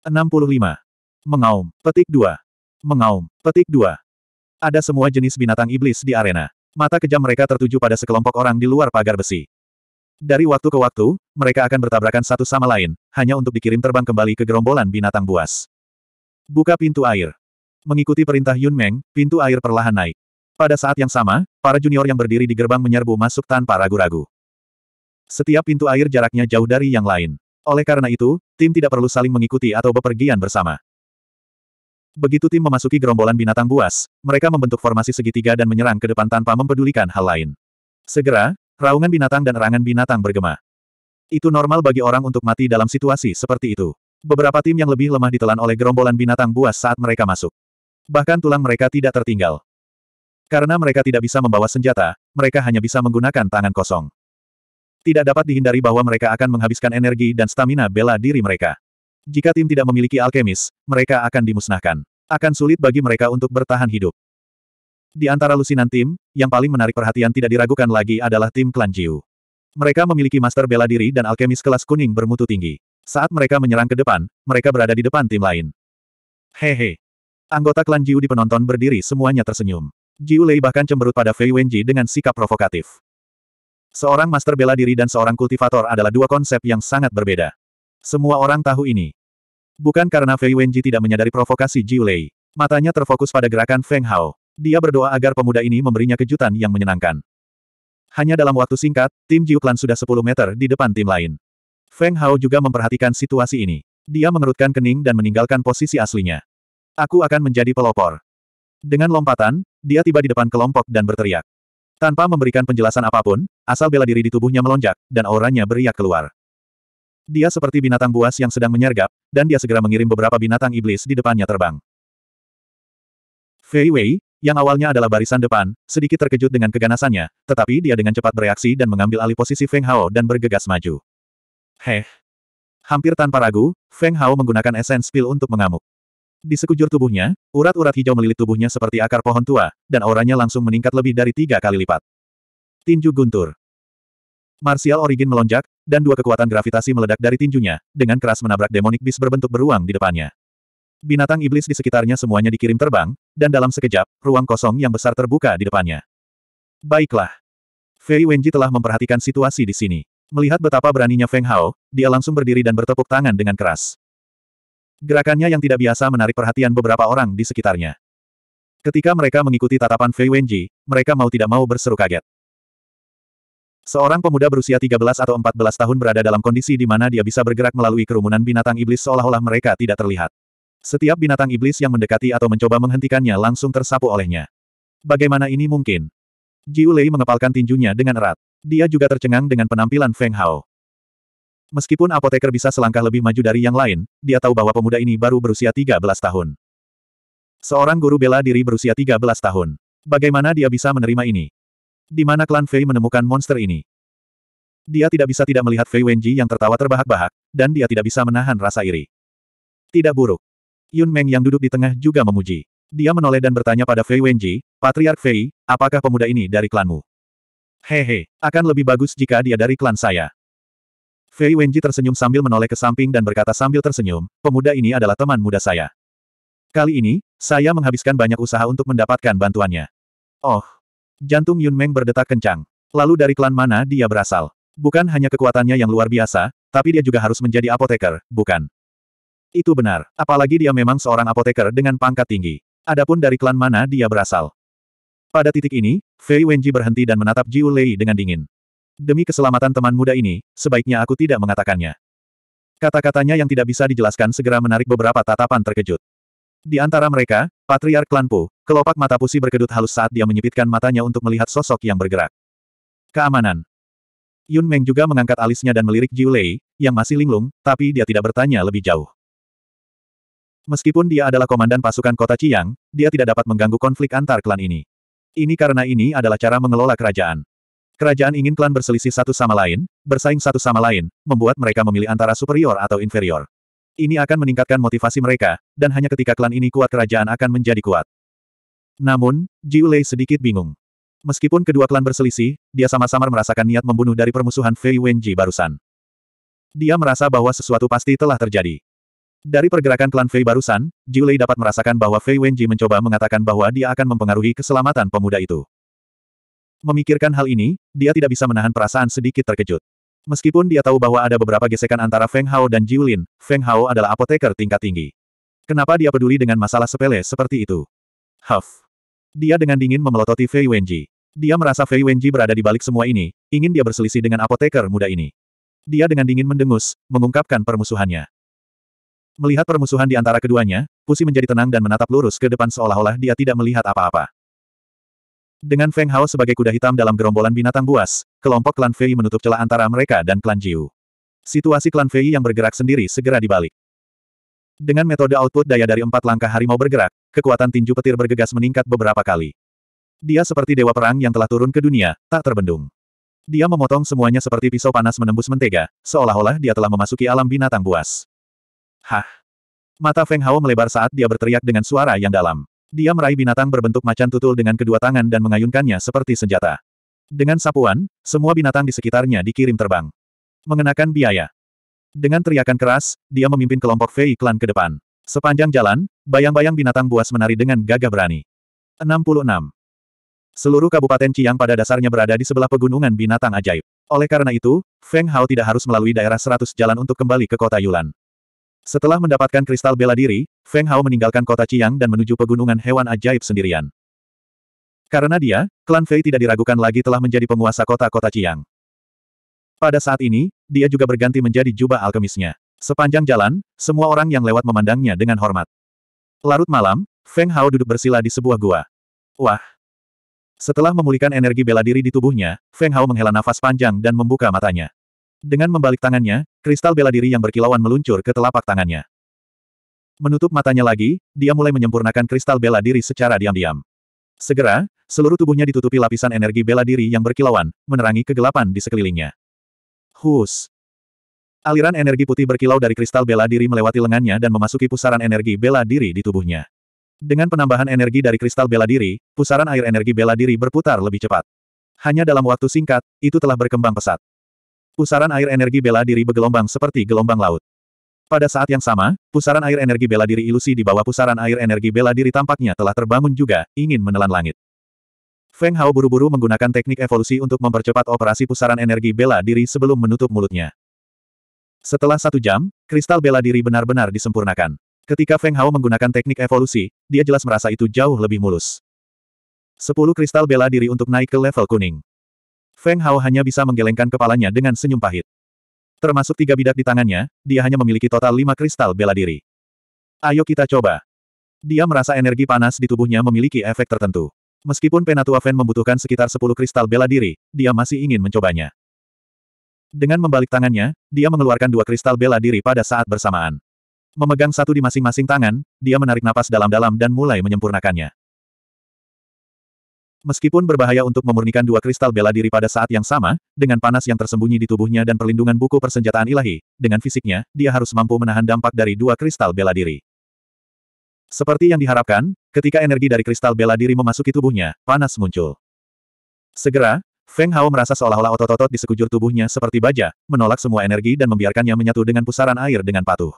65. Mengaum. Petik 2. Mengaum. Petik 2. Ada semua jenis binatang iblis di arena. Mata kejam mereka tertuju pada sekelompok orang di luar pagar besi. Dari waktu ke waktu, mereka akan bertabrakan satu sama lain, hanya untuk dikirim terbang kembali ke gerombolan binatang buas. Buka pintu air. Mengikuti perintah Yun Meng, pintu air perlahan naik. Pada saat yang sama, para junior yang berdiri di gerbang menyerbu masuk tanpa ragu-ragu. Setiap pintu air jaraknya jauh dari yang lain. Oleh karena itu, tim tidak perlu saling mengikuti atau bepergian bersama. Begitu tim memasuki gerombolan binatang buas, mereka membentuk formasi segitiga dan menyerang ke depan tanpa mempedulikan hal lain. Segera, raungan binatang dan erangan binatang bergema. Itu normal bagi orang untuk mati dalam situasi seperti itu. Beberapa tim yang lebih lemah ditelan oleh gerombolan binatang buas saat mereka masuk. Bahkan tulang mereka tidak tertinggal. Karena mereka tidak bisa membawa senjata, mereka hanya bisa menggunakan tangan kosong. Tidak dapat dihindari bahwa mereka akan menghabiskan energi dan stamina bela diri mereka. Jika tim tidak memiliki alkemis, mereka akan dimusnahkan. Akan sulit bagi mereka untuk bertahan hidup. Di antara lusinan tim, yang paling menarik perhatian tidak diragukan lagi adalah tim klan Jiu. Mereka memiliki master bela diri dan alkemis kelas kuning bermutu tinggi. Saat mereka menyerang ke depan, mereka berada di depan tim lain. Hehe. Anggota klan Jiu di penonton berdiri semuanya tersenyum. Jiu Lei bahkan cemberut pada Fei Wenji dengan sikap provokatif. Seorang master bela diri dan seorang kultivator adalah dua konsep yang sangat berbeda. Semua orang tahu ini. Bukan karena Fei Wenji tidak menyadari provokasi Jiu Lei. Matanya terfokus pada gerakan Feng Hao. Dia berdoa agar pemuda ini memberinya kejutan yang menyenangkan. Hanya dalam waktu singkat, tim Jiu Clan sudah 10 meter di depan tim lain. Feng Hao juga memperhatikan situasi ini. Dia mengerutkan kening dan meninggalkan posisi aslinya. Aku akan menjadi pelopor. Dengan lompatan, dia tiba di depan kelompok dan berteriak. Tanpa memberikan penjelasan apapun, asal bela diri di tubuhnya melonjak, dan auranya beriak keluar. Dia seperti binatang buas yang sedang menyergap, dan dia segera mengirim beberapa binatang iblis di depannya terbang. Fei Wei, yang awalnya adalah barisan depan, sedikit terkejut dengan keganasannya, tetapi dia dengan cepat bereaksi dan mengambil alih posisi Feng Hao dan bergegas maju. Heh. Hampir tanpa ragu, Feng Hao menggunakan esens pil untuk mengamuk. Di sekujur tubuhnya, urat-urat hijau melilit tubuhnya seperti akar pohon tua, dan auranya langsung meningkat lebih dari tiga kali lipat. Tinju Guntur Martial Origin melonjak, dan dua kekuatan gravitasi meledak dari tinjunya, dengan keras menabrak demonic beast berbentuk beruang di depannya. Binatang iblis di sekitarnya semuanya dikirim terbang, dan dalam sekejap, ruang kosong yang besar terbuka di depannya. Baiklah. Fei Wenji telah memperhatikan situasi di sini. Melihat betapa beraninya Feng Hao, dia langsung berdiri dan bertepuk tangan dengan keras. Gerakannya yang tidak biasa menarik perhatian beberapa orang di sekitarnya. Ketika mereka mengikuti tatapan Fei Wenji, mereka mau tidak mau berseru kaget. Seorang pemuda berusia 13 atau 14 tahun berada dalam kondisi di mana dia bisa bergerak melalui kerumunan binatang iblis seolah-olah mereka tidak terlihat. Setiap binatang iblis yang mendekati atau mencoba menghentikannya langsung tersapu olehnya. Bagaimana ini mungkin? Jiu Lei mengepalkan tinjunya dengan erat. Dia juga tercengang dengan penampilan Feng Hao. Meskipun apoteker bisa selangkah lebih maju dari yang lain, dia tahu bahwa pemuda ini baru berusia 13 tahun. Seorang guru bela diri berusia 13 tahun. Bagaimana dia bisa menerima ini? Di mana klan Fei menemukan monster ini? Dia tidak bisa tidak melihat Fei Wenji yang tertawa terbahak-bahak, dan dia tidak bisa menahan rasa iri. Tidak buruk. Yun Meng yang duduk di tengah juga memuji. Dia menoleh dan bertanya pada Fei Wenji, Patriark Fei, apakah pemuda ini dari klanmu? Hehe, akan lebih bagus jika dia dari klan saya. Fei Wenji tersenyum sambil menoleh ke samping dan berkata sambil tersenyum, pemuda ini adalah teman muda saya. Kali ini, saya menghabiskan banyak usaha untuk mendapatkan bantuannya. Oh. Jantung Yun Meng berdetak kencang. Lalu dari klan mana dia berasal? Bukan hanya kekuatannya yang luar biasa, tapi dia juga harus menjadi apoteker, bukan? Itu benar, apalagi dia memang seorang apoteker dengan pangkat tinggi. Adapun dari klan mana dia berasal? Pada titik ini, Fei Wenji berhenti dan menatap Jiu Lei dengan dingin. Demi keselamatan teman muda ini, sebaiknya aku tidak mengatakannya. Kata-katanya yang tidak bisa dijelaskan segera menarik beberapa tatapan terkejut. Di antara mereka, Patriark Klanpu, kelopak mata Pusi berkedut halus saat dia menyipitkan matanya untuk melihat sosok yang bergerak. Keamanan. Yun Meng juga mengangkat alisnya dan melirik Jiu Lei, yang masih linglung, tapi dia tidak bertanya lebih jauh. Meskipun dia adalah komandan pasukan kota Chiang, dia tidak dapat mengganggu konflik antar klan ini. Ini karena ini adalah cara mengelola kerajaan. Kerajaan ingin klan berselisih satu sama lain, bersaing satu sama lain, membuat mereka memilih antara superior atau inferior. Ini akan meningkatkan motivasi mereka, dan hanya ketika klan ini kuat kerajaan akan menjadi kuat. Namun, Jiu Lei sedikit bingung. Meskipun kedua klan berselisih, dia sama-sama merasakan niat membunuh dari permusuhan Fei Wenji barusan. Dia merasa bahwa sesuatu pasti telah terjadi. Dari pergerakan klan Fei barusan, Jiu Lei dapat merasakan bahwa Fei Wenji mencoba mengatakan bahwa dia akan mempengaruhi keselamatan pemuda itu. Memikirkan hal ini, dia tidak bisa menahan perasaan sedikit terkejut. Meskipun dia tahu bahwa ada beberapa gesekan antara Feng Hao dan Jiulin, Feng Hao adalah apoteker tingkat tinggi. Kenapa dia peduli dengan masalah sepele seperti itu? Huff. Dia dengan dingin memelototi Fei Wenji. Dia merasa Fei Wenji berada di balik semua ini, ingin dia berselisih dengan apoteker muda ini. Dia dengan dingin mendengus, mengungkapkan permusuhannya. Melihat permusuhan di antara keduanya, Pusi menjadi tenang dan menatap lurus ke depan seolah-olah dia tidak melihat apa-apa. Dengan Feng Hao sebagai kuda hitam dalam gerombolan binatang buas, kelompok klan Fei menutup celah antara mereka dan klan Jiu. Situasi klan Fei yang bergerak sendiri segera dibalik. Dengan metode output daya dari empat langkah harimau bergerak, kekuatan tinju petir bergegas meningkat beberapa kali. Dia seperti dewa perang yang telah turun ke dunia, tak terbendung. Dia memotong semuanya seperti pisau panas menembus mentega, seolah-olah dia telah memasuki alam binatang buas. Hah! Mata Feng Hao melebar saat dia berteriak dengan suara yang dalam. Dia meraih binatang berbentuk macan tutul dengan kedua tangan dan mengayunkannya seperti senjata. Dengan sapuan, semua binatang di sekitarnya dikirim terbang. Mengenakan biaya. Dengan teriakan keras, dia memimpin kelompok Fei Klan ke depan. Sepanjang jalan, bayang-bayang binatang buas menari dengan gagah berani. 66. Seluruh Kabupaten Chiang pada dasarnya berada di sebelah pegunungan binatang ajaib. Oleh karena itu, Feng Hao tidak harus melalui daerah 100 jalan untuk kembali ke kota Yulan. Setelah mendapatkan kristal bela diri, Feng Hao meninggalkan kota Chiang dan menuju pegunungan hewan ajaib sendirian. Karena dia, klan Fei tidak diragukan lagi telah menjadi penguasa kota-kota Chiang. Pada saat ini, dia juga berganti menjadi jubah alkemisnya. Sepanjang jalan, semua orang yang lewat memandangnya dengan hormat. Larut malam, Feng Hao duduk bersila di sebuah gua. Wah! Setelah memulihkan energi bela diri di tubuhnya, Feng Hao menghela nafas panjang dan membuka matanya. Dengan membalik tangannya, kristal bela diri yang berkilauan meluncur ke telapak tangannya. Menutup matanya lagi, dia mulai menyempurnakan kristal bela diri secara diam-diam. Segera, seluruh tubuhnya ditutupi lapisan energi bela diri yang berkilauan, menerangi kegelapan di sekelilingnya. Hus. Aliran energi putih berkilau dari kristal bela diri melewati lengannya dan memasuki pusaran energi bela diri di tubuhnya. Dengan penambahan energi dari kristal bela diri, pusaran air energi bela diri berputar lebih cepat. Hanya dalam waktu singkat, itu telah berkembang pesat. Pusaran air energi bela diri bergelombang seperti gelombang laut. Pada saat yang sama, pusaran air energi bela diri ilusi di bawah pusaran air energi bela diri tampaknya telah terbangun juga, ingin menelan langit. Feng Hao buru-buru menggunakan teknik evolusi untuk mempercepat operasi pusaran energi bela diri sebelum menutup mulutnya. Setelah satu jam, kristal bela diri benar-benar disempurnakan. Ketika Feng Hao menggunakan teknik evolusi, dia jelas merasa itu jauh lebih mulus. Sepuluh kristal bela diri untuk naik ke level kuning. Feng Hao hanya bisa menggelengkan kepalanya dengan senyum pahit. Termasuk tiga bidak di tangannya, dia hanya memiliki total lima kristal bela diri. Ayo kita coba. Dia merasa energi panas di tubuhnya memiliki efek tertentu. Meskipun Penatua Fen membutuhkan sekitar sepuluh kristal bela diri, dia masih ingin mencobanya. Dengan membalik tangannya, dia mengeluarkan dua kristal bela diri pada saat bersamaan. Memegang satu di masing-masing tangan, dia menarik napas dalam-dalam dan mulai menyempurnakannya. Meskipun berbahaya untuk memurnikan dua kristal bela diri pada saat yang sama, dengan panas yang tersembunyi di tubuhnya dan perlindungan buku persenjataan ilahi, dengan fisiknya, dia harus mampu menahan dampak dari dua kristal bela diri. Seperti yang diharapkan, ketika energi dari kristal bela diri memasuki tubuhnya, panas muncul. Segera, Feng Hao merasa seolah-olah otot-otot di sekujur tubuhnya seperti baja, menolak semua energi dan membiarkannya menyatu dengan pusaran air dengan patuh.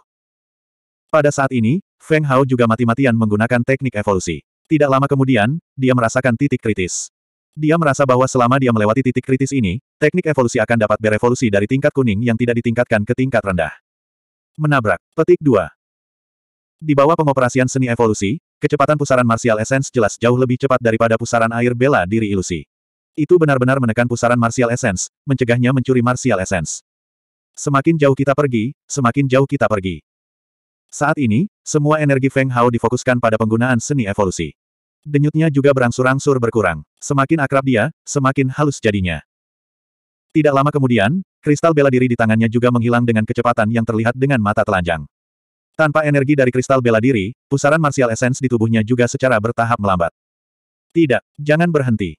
Pada saat ini, Feng Hao juga mati-matian menggunakan teknik evolusi. Tidak lama kemudian, dia merasakan titik kritis. Dia merasa bahwa selama dia melewati titik kritis ini, teknik evolusi akan dapat berevolusi dari tingkat kuning yang tidak ditingkatkan ke tingkat rendah. Menabrak. Petik 2. Di bawah pengoperasian seni evolusi, kecepatan pusaran martial essence jelas jauh lebih cepat daripada pusaran air bela diri ilusi. Itu benar-benar menekan pusaran martial essence, mencegahnya mencuri martial essence. Semakin jauh kita pergi, semakin jauh kita pergi. Saat ini, semua energi Feng Hao difokuskan pada penggunaan seni evolusi. Denyutnya juga berangsur-angsur berkurang. Semakin akrab dia, semakin halus jadinya. Tidak lama kemudian, kristal bela diri di tangannya juga menghilang dengan kecepatan yang terlihat dengan mata telanjang. Tanpa energi dari kristal bela diri, pusaran martial essence di tubuhnya juga secara bertahap melambat. Tidak, jangan berhenti.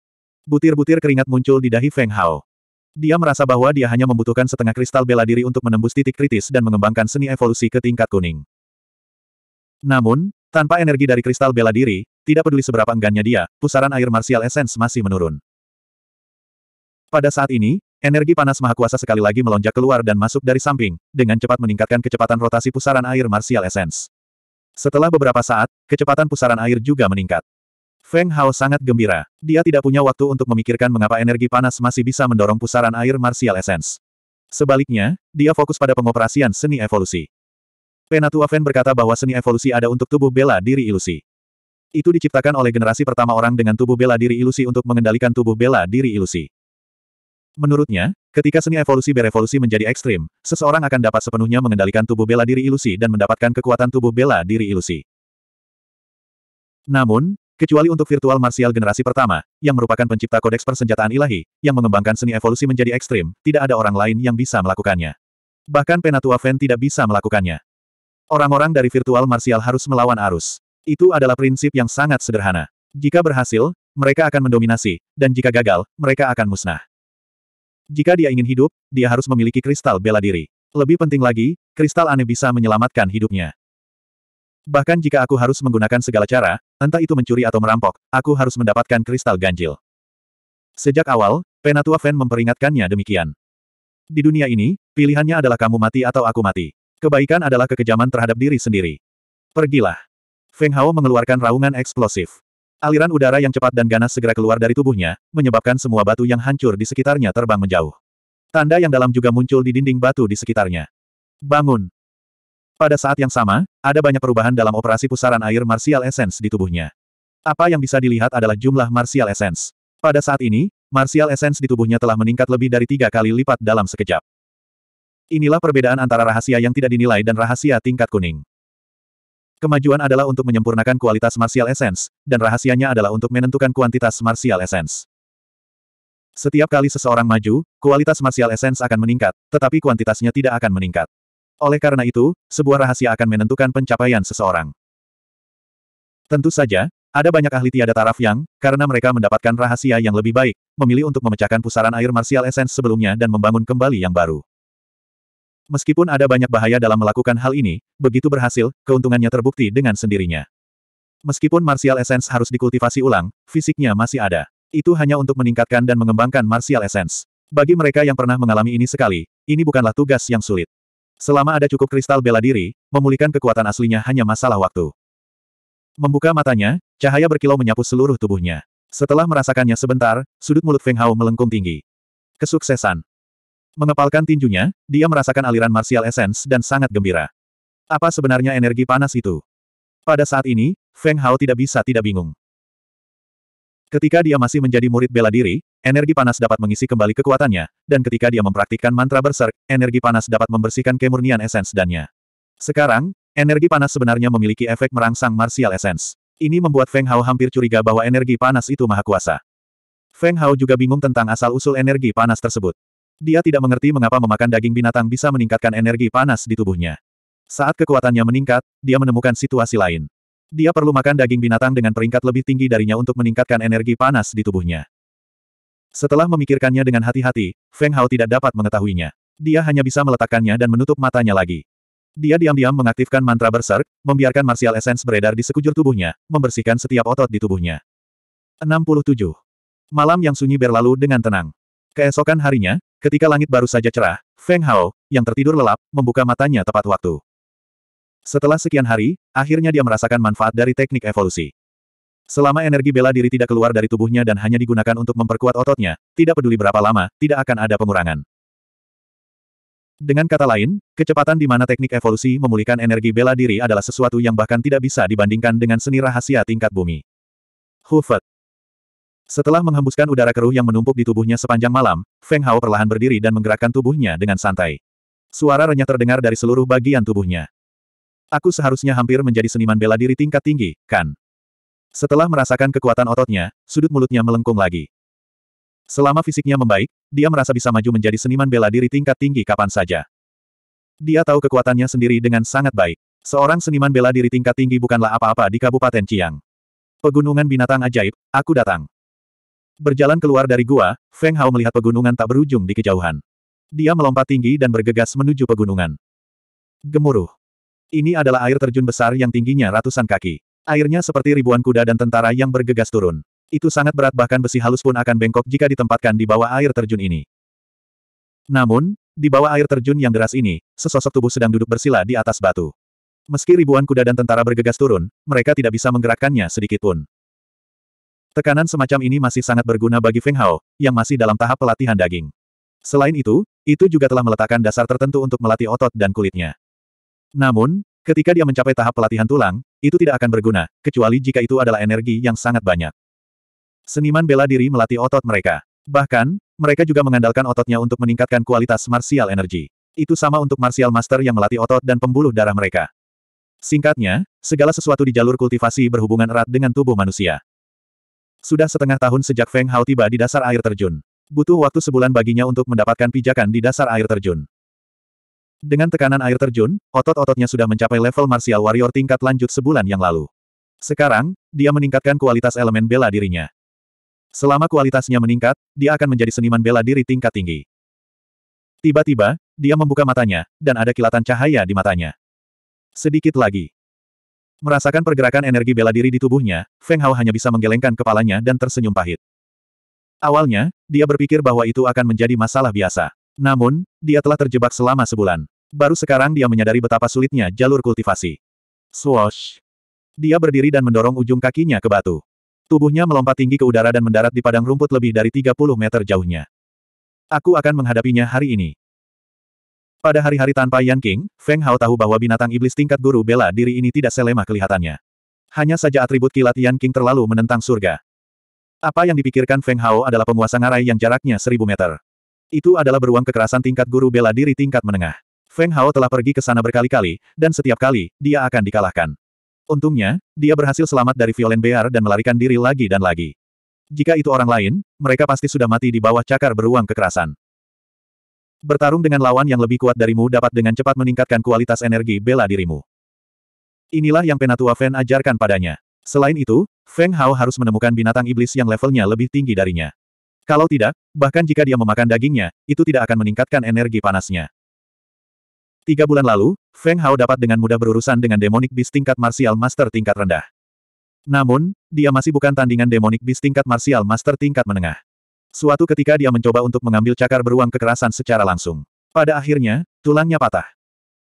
Butir-butir keringat muncul di dahi Feng Hao. Dia merasa bahwa dia hanya membutuhkan setengah kristal bela diri untuk menembus titik kritis dan mengembangkan seni evolusi ke tingkat kuning. Namun, tanpa energi dari kristal bela diri, tidak peduli seberapa enggannya dia, pusaran air martial essence masih menurun. Pada saat ini, energi panas maha kuasa sekali lagi melonjak keluar dan masuk dari samping, dengan cepat meningkatkan kecepatan rotasi pusaran air martial essence. Setelah beberapa saat, kecepatan pusaran air juga meningkat. Feng Hao sangat gembira. Dia tidak punya waktu untuk memikirkan mengapa energi panas masih bisa mendorong pusaran air martial essence. Sebaliknya, dia fokus pada pengoperasian seni evolusi. Penatua Feng berkata bahwa seni evolusi ada untuk tubuh bela diri ilusi. Itu diciptakan oleh generasi pertama orang dengan tubuh bela diri ilusi untuk mengendalikan tubuh bela diri ilusi. Menurutnya, ketika seni evolusi berevolusi menjadi ekstrim, seseorang akan dapat sepenuhnya mengendalikan tubuh bela diri ilusi dan mendapatkan kekuatan tubuh bela diri ilusi. Namun, kecuali untuk virtual martial generasi pertama, yang merupakan pencipta kodeks persenjataan ilahi, yang mengembangkan seni evolusi menjadi ekstrim, tidak ada orang lain yang bisa melakukannya. Bahkan Penatua Fan tidak bisa melakukannya. Orang-orang dari virtual martial harus melawan arus. Itu adalah prinsip yang sangat sederhana. Jika berhasil, mereka akan mendominasi, dan jika gagal, mereka akan musnah. Jika dia ingin hidup, dia harus memiliki kristal bela diri. Lebih penting lagi, kristal aneh bisa menyelamatkan hidupnya. Bahkan jika aku harus menggunakan segala cara, entah itu mencuri atau merampok, aku harus mendapatkan kristal ganjil. Sejak awal, Penatua Fan memperingatkannya demikian. Di dunia ini, pilihannya adalah kamu mati atau aku mati. Kebaikan adalah kekejaman terhadap diri sendiri. Pergilah. Feng Hao mengeluarkan raungan eksplosif. Aliran udara yang cepat dan ganas segera keluar dari tubuhnya, menyebabkan semua batu yang hancur di sekitarnya terbang menjauh. Tanda yang dalam juga muncul di dinding batu di sekitarnya. Bangun! Pada saat yang sama, ada banyak perubahan dalam operasi pusaran air Martial Essence di tubuhnya. Apa yang bisa dilihat adalah jumlah Martial Essence. Pada saat ini, Martial Essence di tubuhnya telah meningkat lebih dari tiga kali lipat dalam sekejap. Inilah perbedaan antara rahasia yang tidak dinilai dan rahasia tingkat kuning. Kemajuan adalah untuk menyempurnakan kualitas martial essence, dan rahasianya adalah untuk menentukan kuantitas martial essence. Setiap kali seseorang maju, kualitas martial essence akan meningkat, tetapi kuantitasnya tidak akan meningkat. Oleh karena itu, sebuah rahasia akan menentukan pencapaian seseorang. Tentu saja, ada banyak ahli tiada taraf yang, karena mereka mendapatkan rahasia yang lebih baik, memilih untuk memecahkan pusaran air martial essence sebelumnya dan membangun kembali yang baru. Meskipun ada banyak bahaya dalam melakukan hal ini, begitu berhasil, keuntungannya terbukti dengan sendirinya. Meskipun martial essence harus dikultivasi ulang, fisiknya masih ada. Itu hanya untuk meningkatkan dan mengembangkan martial essence. Bagi mereka yang pernah mengalami ini sekali, ini bukanlah tugas yang sulit. Selama ada cukup kristal bela diri, memulihkan kekuatan aslinya hanya masalah waktu. Membuka matanya, cahaya berkilau menyapu seluruh tubuhnya. Setelah merasakannya sebentar, sudut mulut Feng Hao melengkung tinggi. Kesuksesan. Mengepalkan tinjunya, dia merasakan aliran martial essence dan sangat gembira. Apa sebenarnya energi panas itu? Pada saat ini, Feng Hao tidak bisa tidak bingung. Ketika dia masih menjadi murid bela diri, energi panas dapat mengisi kembali kekuatannya, dan ketika dia mempraktikkan mantra berserk, energi panas dapat membersihkan kemurnian essence dannya. Sekarang, energi panas sebenarnya memiliki efek merangsang martial essence. Ini membuat Feng Hao hampir curiga bahwa energi panas itu maha kuasa. Feng Hao juga bingung tentang asal-usul energi panas tersebut. Dia tidak mengerti mengapa memakan daging binatang bisa meningkatkan energi panas di tubuhnya. Saat kekuatannya meningkat, dia menemukan situasi lain. Dia perlu makan daging binatang dengan peringkat lebih tinggi darinya untuk meningkatkan energi panas di tubuhnya. Setelah memikirkannya dengan hati-hati, Feng Hao tidak dapat mengetahuinya. Dia hanya bisa meletakkannya dan menutup matanya lagi. Dia diam-diam mengaktifkan mantra berserk, membiarkan martial essence beredar di sekujur tubuhnya, membersihkan setiap otot di tubuhnya. 67. Malam yang sunyi berlalu dengan tenang. Keesokan harinya, ketika langit baru saja cerah, Feng Hao, yang tertidur lelap, membuka matanya tepat waktu. Setelah sekian hari, akhirnya dia merasakan manfaat dari teknik evolusi. Selama energi bela diri tidak keluar dari tubuhnya dan hanya digunakan untuk memperkuat ototnya, tidak peduli berapa lama, tidak akan ada pengurangan. Dengan kata lain, kecepatan di mana teknik evolusi memulihkan energi bela diri adalah sesuatu yang bahkan tidak bisa dibandingkan dengan seni rahasia tingkat bumi. Hufet, setelah menghembuskan udara keruh yang menumpuk di tubuhnya sepanjang malam, Feng Hao perlahan berdiri dan menggerakkan tubuhnya dengan santai. Suara renyah terdengar dari seluruh bagian tubuhnya. Aku seharusnya hampir menjadi seniman bela diri tingkat tinggi, kan? Setelah merasakan kekuatan ototnya, sudut mulutnya melengkung lagi. Selama fisiknya membaik, dia merasa bisa maju menjadi seniman bela diri tingkat tinggi kapan saja. Dia tahu kekuatannya sendiri dengan sangat baik. Seorang seniman bela diri tingkat tinggi bukanlah apa-apa di Kabupaten Chiang. Pegunungan binatang ajaib, aku datang. Berjalan keluar dari gua, Feng Hao melihat pegunungan tak berujung di kejauhan. Dia melompat tinggi dan bergegas menuju pegunungan. Gemuruh. Ini adalah air terjun besar yang tingginya ratusan kaki. Airnya seperti ribuan kuda dan tentara yang bergegas turun. Itu sangat berat bahkan besi halus pun akan bengkok jika ditempatkan di bawah air terjun ini. Namun, di bawah air terjun yang deras ini, sesosok tubuh sedang duduk bersila di atas batu. Meski ribuan kuda dan tentara bergegas turun, mereka tidak bisa menggerakkannya sedikitpun. Tekanan semacam ini masih sangat berguna bagi Feng Hao, yang masih dalam tahap pelatihan daging. Selain itu, itu juga telah meletakkan dasar tertentu untuk melatih otot dan kulitnya. Namun, ketika dia mencapai tahap pelatihan tulang, itu tidak akan berguna, kecuali jika itu adalah energi yang sangat banyak. Seniman bela diri melatih otot mereka. Bahkan, mereka juga mengandalkan ototnya untuk meningkatkan kualitas martial energi. Itu sama untuk martial master yang melatih otot dan pembuluh darah mereka. Singkatnya, segala sesuatu di jalur kultivasi berhubungan erat dengan tubuh manusia. Sudah setengah tahun sejak Feng Hao tiba di dasar air terjun. Butuh waktu sebulan baginya untuk mendapatkan pijakan di dasar air terjun. Dengan tekanan air terjun, otot-ototnya sudah mencapai level martial warrior tingkat lanjut sebulan yang lalu. Sekarang, dia meningkatkan kualitas elemen bela dirinya. Selama kualitasnya meningkat, dia akan menjadi seniman bela diri tingkat tinggi. Tiba-tiba, dia membuka matanya, dan ada kilatan cahaya di matanya. Sedikit lagi. Merasakan pergerakan energi bela diri di tubuhnya, Feng Hao hanya bisa menggelengkan kepalanya dan tersenyum pahit. Awalnya, dia berpikir bahwa itu akan menjadi masalah biasa. Namun, dia telah terjebak selama sebulan. Baru sekarang dia menyadari betapa sulitnya jalur kultivasi. Swoosh! Dia berdiri dan mendorong ujung kakinya ke batu. Tubuhnya melompat tinggi ke udara dan mendarat di padang rumput lebih dari 30 meter jauhnya. Aku akan menghadapinya hari ini. Pada hari-hari tanpa Yan King, Feng Hao tahu bahwa binatang iblis tingkat guru bela diri ini tidak selemah kelihatannya. Hanya saja atribut kilat Yan King terlalu menentang surga. Apa yang dipikirkan Feng Hao adalah penguasa ngarai yang jaraknya seribu meter. Itu adalah beruang kekerasan tingkat guru bela diri tingkat menengah. Feng Hao telah pergi ke sana berkali-kali, dan setiap kali, dia akan dikalahkan. Untungnya, dia berhasil selamat dari Violent Bear dan melarikan diri lagi dan lagi. Jika itu orang lain, mereka pasti sudah mati di bawah cakar beruang kekerasan. Bertarung dengan lawan yang lebih kuat darimu dapat dengan cepat meningkatkan kualitas energi bela dirimu. Inilah yang Penatua Feng ajarkan padanya. Selain itu, Feng Hao harus menemukan binatang iblis yang levelnya lebih tinggi darinya. Kalau tidak, bahkan jika dia memakan dagingnya, itu tidak akan meningkatkan energi panasnya. Tiga bulan lalu, Feng Hao dapat dengan mudah berurusan dengan demonik bis tingkat martial master tingkat rendah. Namun, dia masih bukan tandingan demonik bis tingkat martial master tingkat menengah. Suatu ketika dia mencoba untuk mengambil cakar beruang kekerasan secara langsung. Pada akhirnya, tulangnya patah.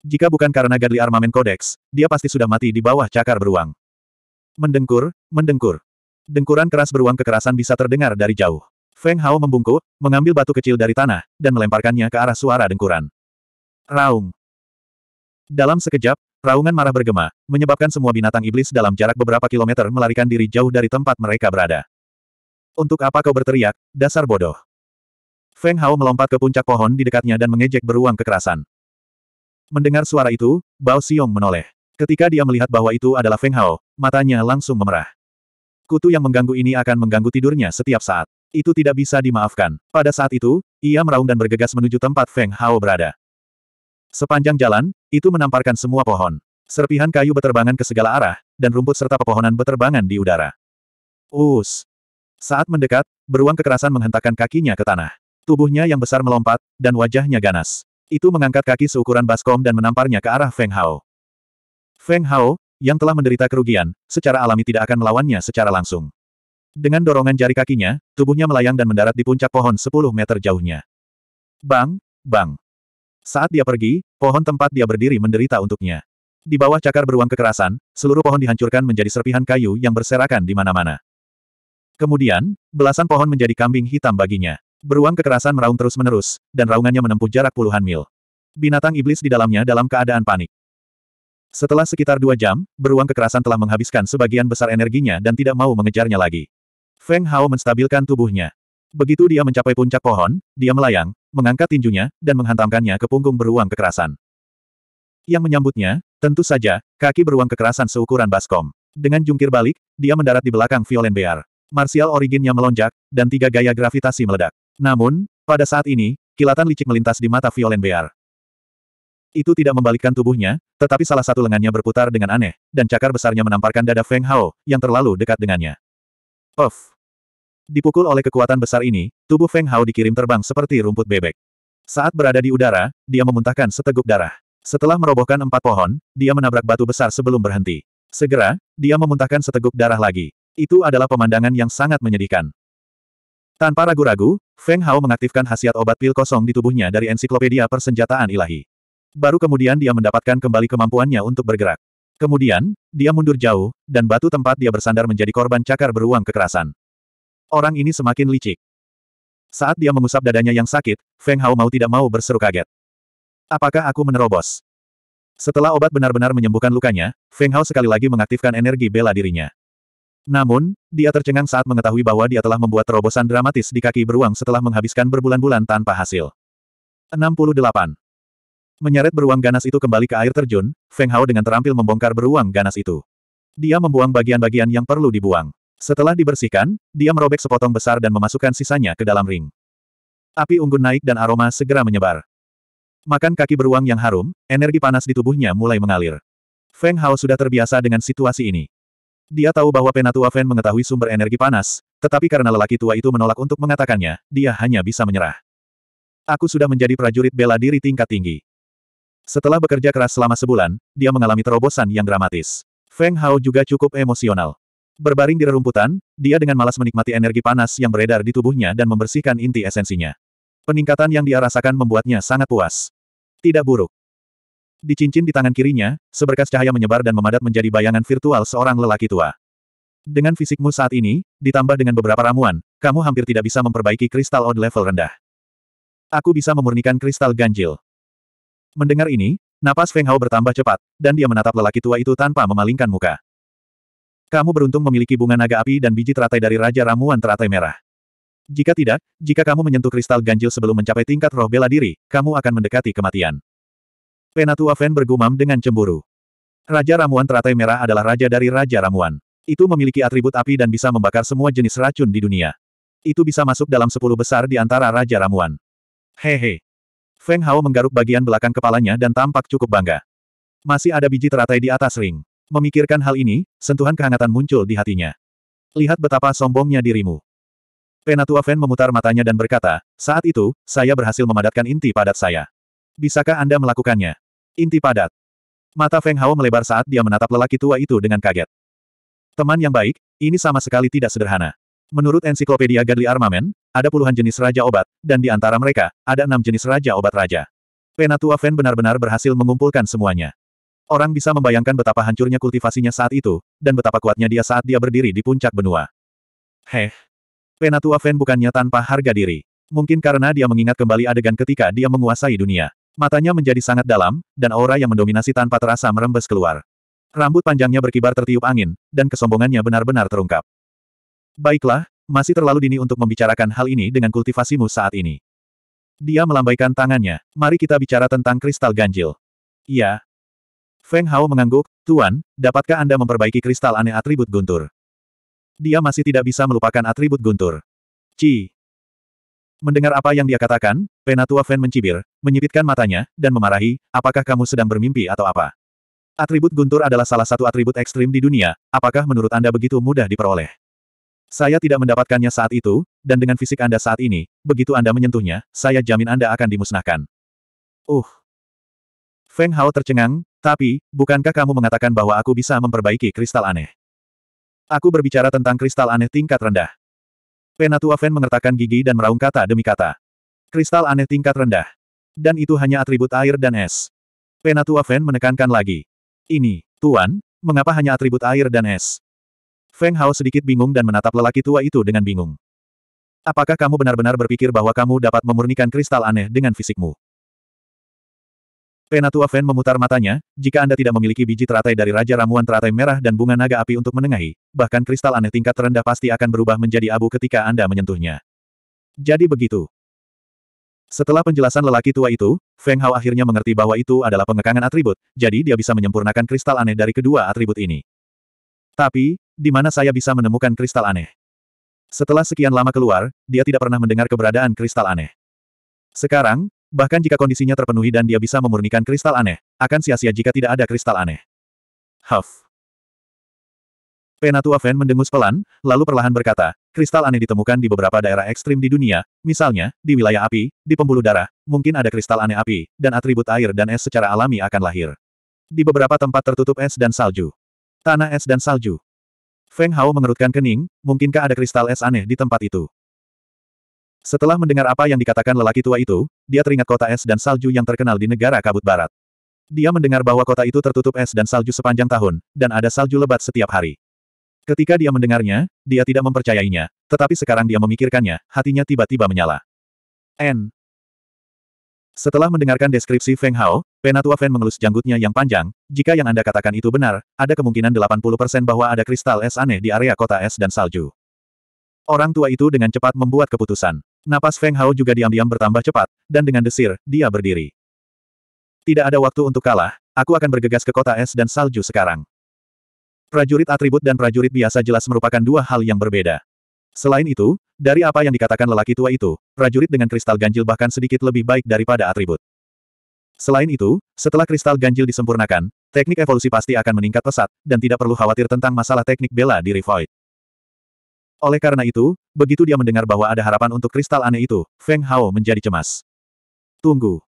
Jika bukan karena gadli armamen kodeks, dia pasti sudah mati di bawah cakar beruang. Mendengkur, mendengkur. Dengkuran keras beruang kekerasan bisa terdengar dari jauh. Feng Hao membungkuk, mengambil batu kecil dari tanah, dan melemparkannya ke arah suara dengkuran. Raung. Dalam sekejap, Raungan marah bergema, menyebabkan semua binatang iblis dalam jarak beberapa kilometer melarikan diri jauh dari tempat mereka berada. Untuk apa kau berteriak, dasar bodoh? Feng Hao melompat ke puncak pohon di dekatnya dan mengejek beruang kekerasan. Mendengar suara itu, Bao Xiong menoleh. Ketika dia melihat bahwa itu adalah Feng Hao, matanya langsung memerah. Kutu yang mengganggu ini akan mengganggu tidurnya setiap saat. Itu tidak bisa dimaafkan. Pada saat itu, ia meraung dan bergegas menuju tempat Feng Hao berada. Sepanjang jalan, itu menamparkan semua pohon. Serpihan kayu berterbangan ke segala arah, dan rumput serta pepohonan berterbangan di udara. Us! Saat mendekat, beruang kekerasan menghentakkan kakinya ke tanah. Tubuhnya yang besar melompat, dan wajahnya ganas. Itu mengangkat kaki seukuran baskom dan menamparnya ke arah Feng Hao. Feng Hao, yang telah menderita kerugian, secara alami tidak akan melawannya secara langsung. Dengan dorongan jari kakinya, tubuhnya melayang dan mendarat di puncak pohon 10 meter jauhnya. Bang, bang. Saat dia pergi, pohon tempat dia berdiri menderita untuknya. Di bawah cakar beruang kekerasan, seluruh pohon dihancurkan menjadi serpihan kayu yang berserakan di mana-mana. Kemudian, belasan pohon menjadi kambing hitam baginya. Beruang kekerasan meraung terus-menerus, dan raungannya menempuh jarak puluhan mil. Binatang iblis di dalamnya dalam keadaan panik. Setelah sekitar dua jam, beruang kekerasan telah menghabiskan sebagian besar energinya dan tidak mau mengejarnya lagi. Feng Hao menstabilkan tubuhnya. Begitu dia mencapai puncak pohon, dia melayang, mengangkat tinjunya, dan menghantamkannya ke punggung beruang kekerasan. Yang menyambutnya, tentu saja, kaki beruang kekerasan seukuran baskom. Dengan jungkir balik, dia mendarat di belakang Violen Bear. Martial originnya melonjak, dan tiga gaya gravitasi meledak. Namun, pada saat ini, kilatan licik melintas di mata Violen Bear. Itu tidak membalikkan tubuhnya, tetapi salah satu lengannya berputar dengan aneh, dan cakar besarnya menamparkan dada Feng Hao, yang terlalu dekat dengannya. Puff! Dipukul oleh kekuatan besar ini, tubuh Feng Hao dikirim terbang seperti rumput bebek. Saat berada di udara, dia memuntahkan seteguk darah. Setelah merobohkan empat pohon, dia menabrak batu besar sebelum berhenti. Segera, dia memuntahkan seteguk darah lagi. Itu adalah pemandangan yang sangat menyedihkan. Tanpa ragu-ragu, Feng Hao mengaktifkan khasiat obat pil kosong di tubuhnya dari ensiklopedia persenjataan ilahi. Baru kemudian dia mendapatkan kembali kemampuannya untuk bergerak. Kemudian, dia mundur jauh, dan batu tempat dia bersandar menjadi korban cakar beruang kekerasan. Orang ini semakin licik. Saat dia mengusap dadanya yang sakit, Feng Hao mau tidak mau berseru kaget. Apakah aku menerobos? Setelah obat benar-benar menyembuhkan lukanya, Feng Hao sekali lagi mengaktifkan energi bela dirinya. Namun, dia tercengang saat mengetahui bahwa dia telah membuat terobosan dramatis di kaki beruang setelah menghabiskan berbulan-bulan tanpa hasil. 68. Menyeret beruang ganas itu kembali ke air terjun, Feng Hao dengan terampil membongkar beruang ganas itu. Dia membuang bagian-bagian yang perlu dibuang. Setelah dibersihkan, dia merobek sepotong besar dan memasukkan sisanya ke dalam ring. Api unggun naik dan aroma segera menyebar. Makan kaki beruang yang harum, energi panas di tubuhnya mulai mengalir. Feng Hao sudah terbiasa dengan situasi ini. Dia tahu bahwa penatua Fen mengetahui sumber energi panas, tetapi karena lelaki tua itu menolak untuk mengatakannya, dia hanya bisa menyerah. Aku sudah menjadi prajurit bela diri tingkat tinggi. Setelah bekerja keras selama sebulan, dia mengalami terobosan yang dramatis. Feng Hao juga cukup emosional. Berbaring di rerumputan, dia dengan malas menikmati energi panas yang beredar di tubuhnya dan membersihkan inti esensinya. Peningkatan yang dia rasakan membuatnya sangat puas. Tidak buruk. Di cincin di tangan kirinya, seberkas cahaya menyebar dan memadat menjadi bayangan virtual seorang lelaki tua. Dengan fisikmu saat ini, ditambah dengan beberapa ramuan, kamu hampir tidak bisa memperbaiki kristal odd level rendah. Aku bisa memurnikan kristal ganjil. Mendengar ini, napas Feng Hao bertambah cepat, dan dia menatap lelaki tua itu tanpa memalingkan muka. Kamu beruntung memiliki bunga naga api dan biji teratai dari Raja Ramuan Teratai Merah. Jika tidak, jika kamu menyentuh kristal ganjil sebelum mencapai tingkat roh bela diri, kamu akan mendekati kematian. Penatua Fen bergumam dengan cemburu. Raja Ramuan Teratai Merah adalah raja dari Raja Ramuan. Itu memiliki atribut api dan bisa membakar semua jenis racun di dunia. Itu bisa masuk dalam sepuluh besar di antara Raja Ramuan. Hehe. Feng Hao menggaruk bagian belakang kepalanya dan tampak cukup bangga. Masih ada biji teratai di atas ring. Memikirkan hal ini, sentuhan kehangatan muncul di hatinya. Lihat betapa sombongnya dirimu. Penatua Fen memutar matanya dan berkata, saat itu, saya berhasil memadatkan inti padat saya. Bisakah Anda melakukannya? Inti padat. Mata Feng Hao melebar saat dia menatap lelaki tua itu dengan kaget. Teman yang baik, ini sama sekali tidak sederhana. Menurut ensiklopedia Gadli Armamen, ada puluhan jenis raja obat, dan di antara mereka, ada enam jenis raja obat raja. Penatua Fen benar-benar berhasil mengumpulkan semuanya. Orang bisa membayangkan betapa hancurnya kultivasinya saat itu, dan betapa kuatnya dia saat dia berdiri di puncak benua. Heh. Penatua Fen bukannya tanpa harga diri. Mungkin karena dia mengingat kembali adegan ketika dia menguasai dunia. Matanya menjadi sangat dalam, dan aura yang mendominasi tanpa terasa merembes keluar. Rambut panjangnya berkibar tertiup angin, dan kesombongannya benar-benar terungkap. Baiklah, masih terlalu dini untuk membicarakan hal ini dengan kultivasimu saat ini. Dia melambaikan tangannya. Mari kita bicara tentang kristal ganjil. Iya. Feng Hao mengangguk, Tuan, dapatkah Anda memperbaiki kristal aneh atribut guntur? Dia masih tidak bisa melupakan atribut guntur. Ci. Mendengar apa yang dia katakan, Penatua Feng mencibir, menyipitkan matanya, dan memarahi, apakah kamu sedang bermimpi atau apa? Atribut guntur adalah salah satu atribut ekstrim di dunia, apakah menurut Anda begitu mudah diperoleh? Saya tidak mendapatkannya saat itu, dan dengan fisik Anda saat ini, begitu Anda menyentuhnya, saya jamin Anda akan dimusnahkan. Uh. Feng Hao tercengang, tapi, bukankah kamu mengatakan bahwa aku bisa memperbaiki kristal aneh? Aku berbicara tentang kristal aneh tingkat rendah. Penatua Fen mengertakkan gigi dan meraung kata demi kata. Kristal aneh tingkat rendah. Dan itu hanya atribut air dan es. Penatua Fen menekankan lagi. Ini, Tuan, mengapa hanya atribut air dan es? Feng Hao sedikit bingung dan menatap lelaki tua itu dengan bingung. Apakah kamu benar-benar berpikir bahwa kamu dapat memurnikan kristal aneh dengan fisikmu? Penatua Fen memutar matanya, jika Anda tidak memiliki biji teratai dari Raja Ramuan Teratai Merah dan Bunga Naga Api untuk menengahi, bahkan kristal aneh tingkat terendah pasti akan berubah menjadi abu ketika Anda menyentuhnya. Jadi begitu. Setelah penjelasan lelaki tua itu, Feng Hao akhirnya mengerti bahwa itu adalah pengekangan atribut, jadi dia bisa menyempurnakan kristal aneh dari kedua atribut ini. Tapi, di mana saya bisa menemukan kristal aneh? Setelah sekian lama keluar, dia tidak pernah mendengar keberadaan kristal aneh. Sekarang, Bahkan jika kondisinya terpenuhi dan dia bisa memurnikan kristal aneh, akan sia-sia jika tidak ada kristal aneh. Huff. Penatua Fen mendengus pelan, lalu perlahan berkata, kristal aneh ditemukan di beberapa daerah ekstrim di dunia, misalnya, di wilayah api, di pembuluh darah, mungkin ada kristal aneh api, dan atribut air dan es secara alami akan lahir. Di beberapa tempat tertutup es dan salju. Tanah es dan salju. Feng Hao mengerutkan kening, mungkinkah ada kristal es aneh di tempat itu? Setelah mendengar apa yang dikatakan lelaki tua itu, dia teringat kota es dan salju yang terkenal di negara kabut barat. Dia mendengar bahwa kota itu tertutup es dan salju sepanjang tahun, dan ada salju lebat setiap hari. Ketika dia mendengarnya, dia tidak mempercayainya, tetapi sekarang dia memikirkannya, hatinya tiba-tiba menyala. N. Setelah mendengarkan deskripsi Feng Hao, Penatua Feng mengelus janggutnya yang panjang, jika yang Anda katakan itu benar, ada kemungkinan 80% bahwa ada kristal es aneh di area kota es dan salju. Orang tua itu dengan cepat membuat keputusan. Napas Feng Hao juga diam-diam bertambah cepat, dan dengan desir, dia berdiri. Tidak ada waktu untuk kalah, aku akan bergegas ke kota es dan salju sekarang. Prajurit atribut dan prajurit biasa jelas merupakan dua hal yang berbeda. Selain itu, dari apa yang dikatakan lelaki tua itu, prajurit dengan kristal ganjil bahkan sedikit lebih baik daripada atribut. Selain itu, setelah kristal ganjil disempurnakan, teknik evolusi pasti akan meningkat pesat, dan tidak perlu khawatir tentang masalah teknik bela diri Void. Oleh karena itu, begitu dia mendengar bahwa ada harapan untuk kristal aneh itu, Feng Hao menjadi cemas. Tunggu.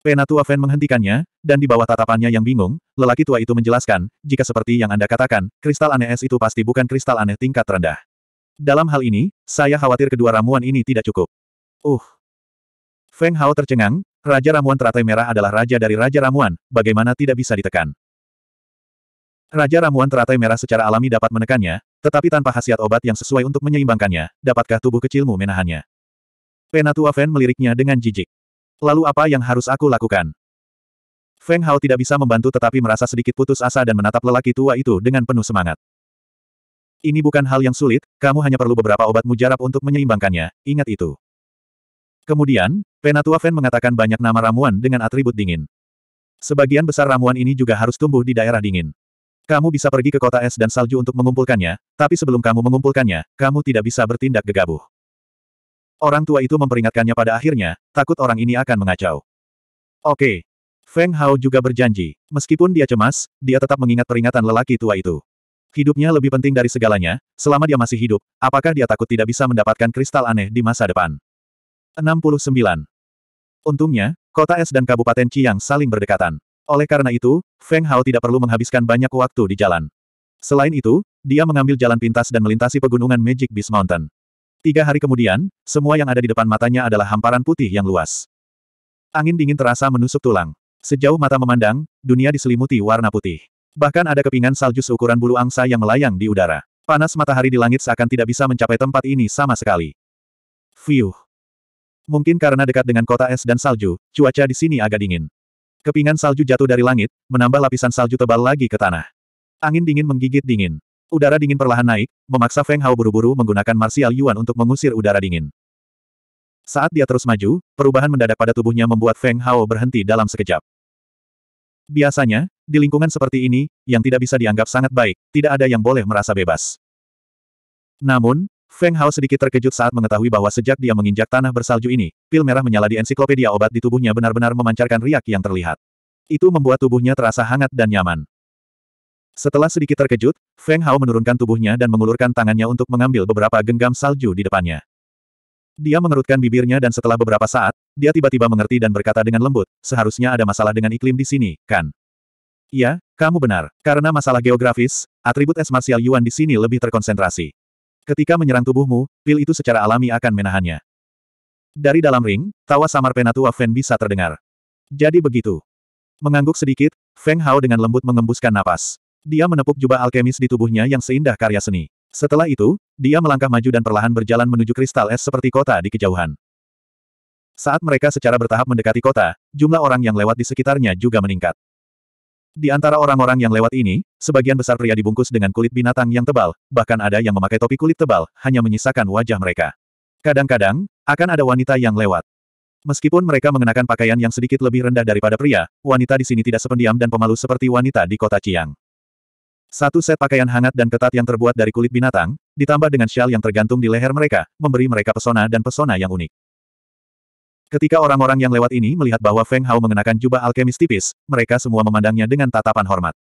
Penatua Feng menghentikannya, dan di bawah tatapannya yang bingung, lelaki tua itu menjelaskan, jika seperti yang Anda katakan, kristal aneh es itu pasti bukan kristal aneh tingkat rendah. Dalam hal ini, saya khawatir kedua ramuan ini tidak cukup. Uh. Feng Hao tercengang, Raja Ramuan Teratai Merah adalah raja dari Raja Ramuan, bagaimana tidak bisa ditekan. Raja ramuan teratai merah secara alami dapat menekannya, tetapi tanpa khasiat obat yang sesuai untuk menyeimbangkannya, dapatkah tubuh kecilmu menahannya? Penatua Feng meliriknya dengan jijik. Lalu apa yang harus aku lakukan? Feng Hao tidak bisa membantu tetapi merasa sedikit putus asa dan menatap lelaki tua itu dengan penuh semangat. Ini bukan hal yang sulit, kamu hanya perlu beberapa obat mujarab untuk menyeimbangkannya, ingat itu. Kemudian, Penatua Feng mengatakan banyak nama ramuan dengan atribut dingin. Sebagian besar ramuan ini juga harus tumbuh di daerah dingin. Kamu bisa pergi ke kota es dan salju untuk mengumpulkannya, tapi sebelum kamu mengumpulkannya, kamu tidak bisa bertindak gegabah. Orang tua itu memperingatkannya pada akhirnya, takut orang ini akan mengacau. Oke. Feng Hao juga berjanji. Meskipun dia cemas, dia tetap mengingat peringatan lelaki tua itu. Hidupnya lebih penting dari segalanya, selama dia masih hidup, apakah dia takut tidak bisa mendapatkan kristal aneh di masa depan? 69. Untungnya, kota es dan Kabupaten Chiang saling berdekatan. Oleh karena itu, Feng Hao tidak perlu menghabiskan banyak waktu di jalan. Selain itu, dia mengambil jalan pintas dan melintasi pegunungan Magic Beast Mountain. Tiga hari kemudian, semua yang ada di depan matanya adalah hamparan putih yang luas. Angin dingin terasa menusuk tulang. Sejauh mata memandang, dunia diselimuti warna putih. Bahkan ada kepingan salju seukuran bulu angsa yang melayang di udara. Panas matahari di langit seakan tidak bisa mencapai tempat ini sama sekali. Fiuh. Mungkin karena dekat dengan kota es dan salju, cuaca di sini agak dingin. Kepingan salju jatuh dari langit, menambah lapisan salju tebal lagi ke tanah. Angin dingin menggigit dingin. Udara dingin perlahan naik, memaksa Feng Hao buru-buru menggunakan Martial Yuan untuk mengusir udara dingin. Saat dia terus maju, perubahan mendadak pada tubuhnya membuat Feng Hao berhenti dalam sekejap. Biasanya, di lingkungan seperti ini, yang tidak bisa dianggap sangat baik, tidak ada yang boleh merasa bebas. Namun, Feng Hao sedikit terkejut saat mengetahui bahwa sejak dia menginjak tanah bersalju ini, pil merah menyala di ensiklopedia obat di tubuhnya benar-benar memancarkan riak yang terlihat. Itu membuat tubuhnya terasa hangat dan nyaman. Setelah sedikit terkejut, Feng Hao menurunkan tubuhnya dan mengulurkan tangannya untuk mengambil beberapa genggam salju di depannya. Dia mengerutkan bibirnya dan setelah beberapa saat, dia tiba-tiba mengerti dan berkata dengan lembut, seharusnya ada masalah dengan iklim di sini, kan? Ya, kamu benar. Karena masalah geografis, atribut es marsial Yuan di sini lebih terkonsentrasi. Ketika menyerang tubuhmu, pil itu secara alami akan menahannya. Dari dalam ring, tawa samar Penatua Feng bisa terdengar. Jadi begitu. Mengangguk sedikit, Feng Hao dengan lembut mengembuskan napas. Dia menepuk jubah alkemis di tubuhnya yang seindah karya seni. Setelah itu, dia melangkah maju dan perlahan berjalan menuju kristal es seperti kota di kejauhan. Saat mereka secara bertahap mendekati kota, jumlah orang yang lewat di sekitarnya juga meningkat. Di antara orang-orang yang lewat ini, sebagian besar pria dibungkus dengan kulit binatang yang tebal, bahkan ada yang memakai topi kulit tebal, hanya menyisakan wajah mereka. Kadang-kadang, akan ada wanita yang lewat. Meskipun mereka mengenakan pakaian yang sedikit lebih rendah daripada pria, wanita di sini tidak sependiam dan pemalu seperti wanita di kota Chiang. Satu set pakaian hangat dan ketat yang terbuat dari kulit binatang, ditambah dengan syal yang tergantung di leher mereka, memberi mereka pesona dan pesona yang unik. Ketika orang-orang yang lewat ini melihat bahwa Feng Hao mengenakan jubah alkemis tipis, mereka semua memandangnya dengan tatapan hormat.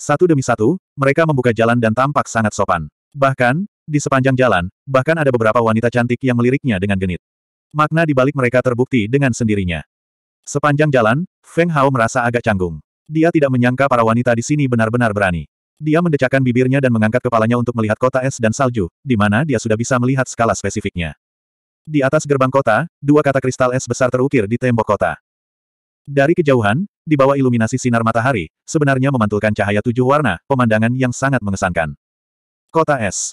Satu demi satu, mereka membuka jalan dan tampak sangat sopan. Bahkan, di sepanjang jalan, bahkan ada beberapa wanita cantik yang meliriknya dengan genit. Makna di balik mereka terbukti dengan sendirinya. Sepanjang jalan, Feng Hao merasa agak canggung. Dia tidak menyangka para wanita di sini benar-benar berani. Dia mendecakkan bibirnya dan mengangkat kepalanya untuk melihat kota es dan salju, di mana dia sudah bisa melihat skala spesifiknya. Di atas gerbang kota, dua kata kristal es besar terukir di tembok kota. Dari kejauhan, di bawah iluminasi sinar matahari, sebenarnya memantulkan cahaya tujuh warna, pemandangan yang sangat mengesankan. Kota es.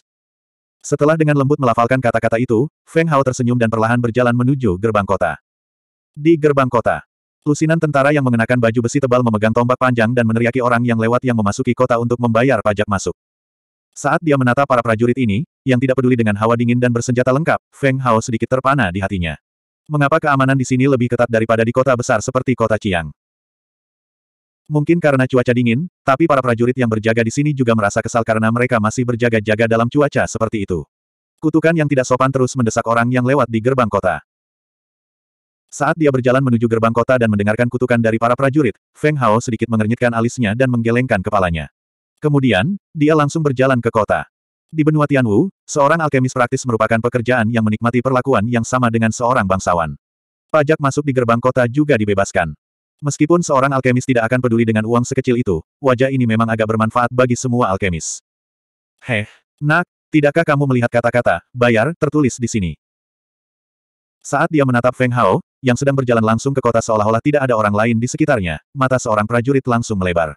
Setelah dengan lembut melafalkan kata-kata itu, Feng Hao tersenyum dan perlahan berjalan menuju gerbang kota. Di gerbang kota, lusinan tentara yang mengenakan baju besi tebal memegang tombak panjang dan meneriaki orang yang lewat yang memasuki kota untuk membayar pajak masuk. Saat dia menata para prajurit ini, yang tidak peduli dengan hawa dingin dan bersenjata lengkap, Feng Hao sedikit terpana di hatinya. Mengapa keamanan di sini lebih ketat daripada di kota besar seperti kota Chiang? Mungkin karena cuaca dingin, tapi para prajurit yang berjaga di sini juga merasa kesal karena mereka masih berjaga-jaga dalam cuaca seperti itu. Kutukan yang tidak sopan terus mendesak orang yang lewat di gerbang kota. Saat dia berjalan menuju gerbang kota dan mendengarkan kutukan dari para prajurit, Feng Hao sedikit mengernyitkan alisnya dan menggelengkan kepalanya. Kemudian, dia langsung berjalan ke kota. Di benua Tianwu, seorang alkemis praktis merupakan pekerjaan yang menikmati perlakuan yang sama dengan seorang bangsawan. Pajak masuk di gerbang kota juga dibebaskan. Meskipun seorang alkemis tidak akan peduli dengan uang sekecil itu, wajah ini memang agak bermanfaat bagi semua alkemis. Heh, nak, tidakkah kamu melihat kata-kata, bayar, tertulis di sini? Saat dia menatap Feng Hao, yang sedang berjalan langsung ke kota seolah-olah tidak ada orang lain di sekitarnya, mata seorang prajurit langsung melebar.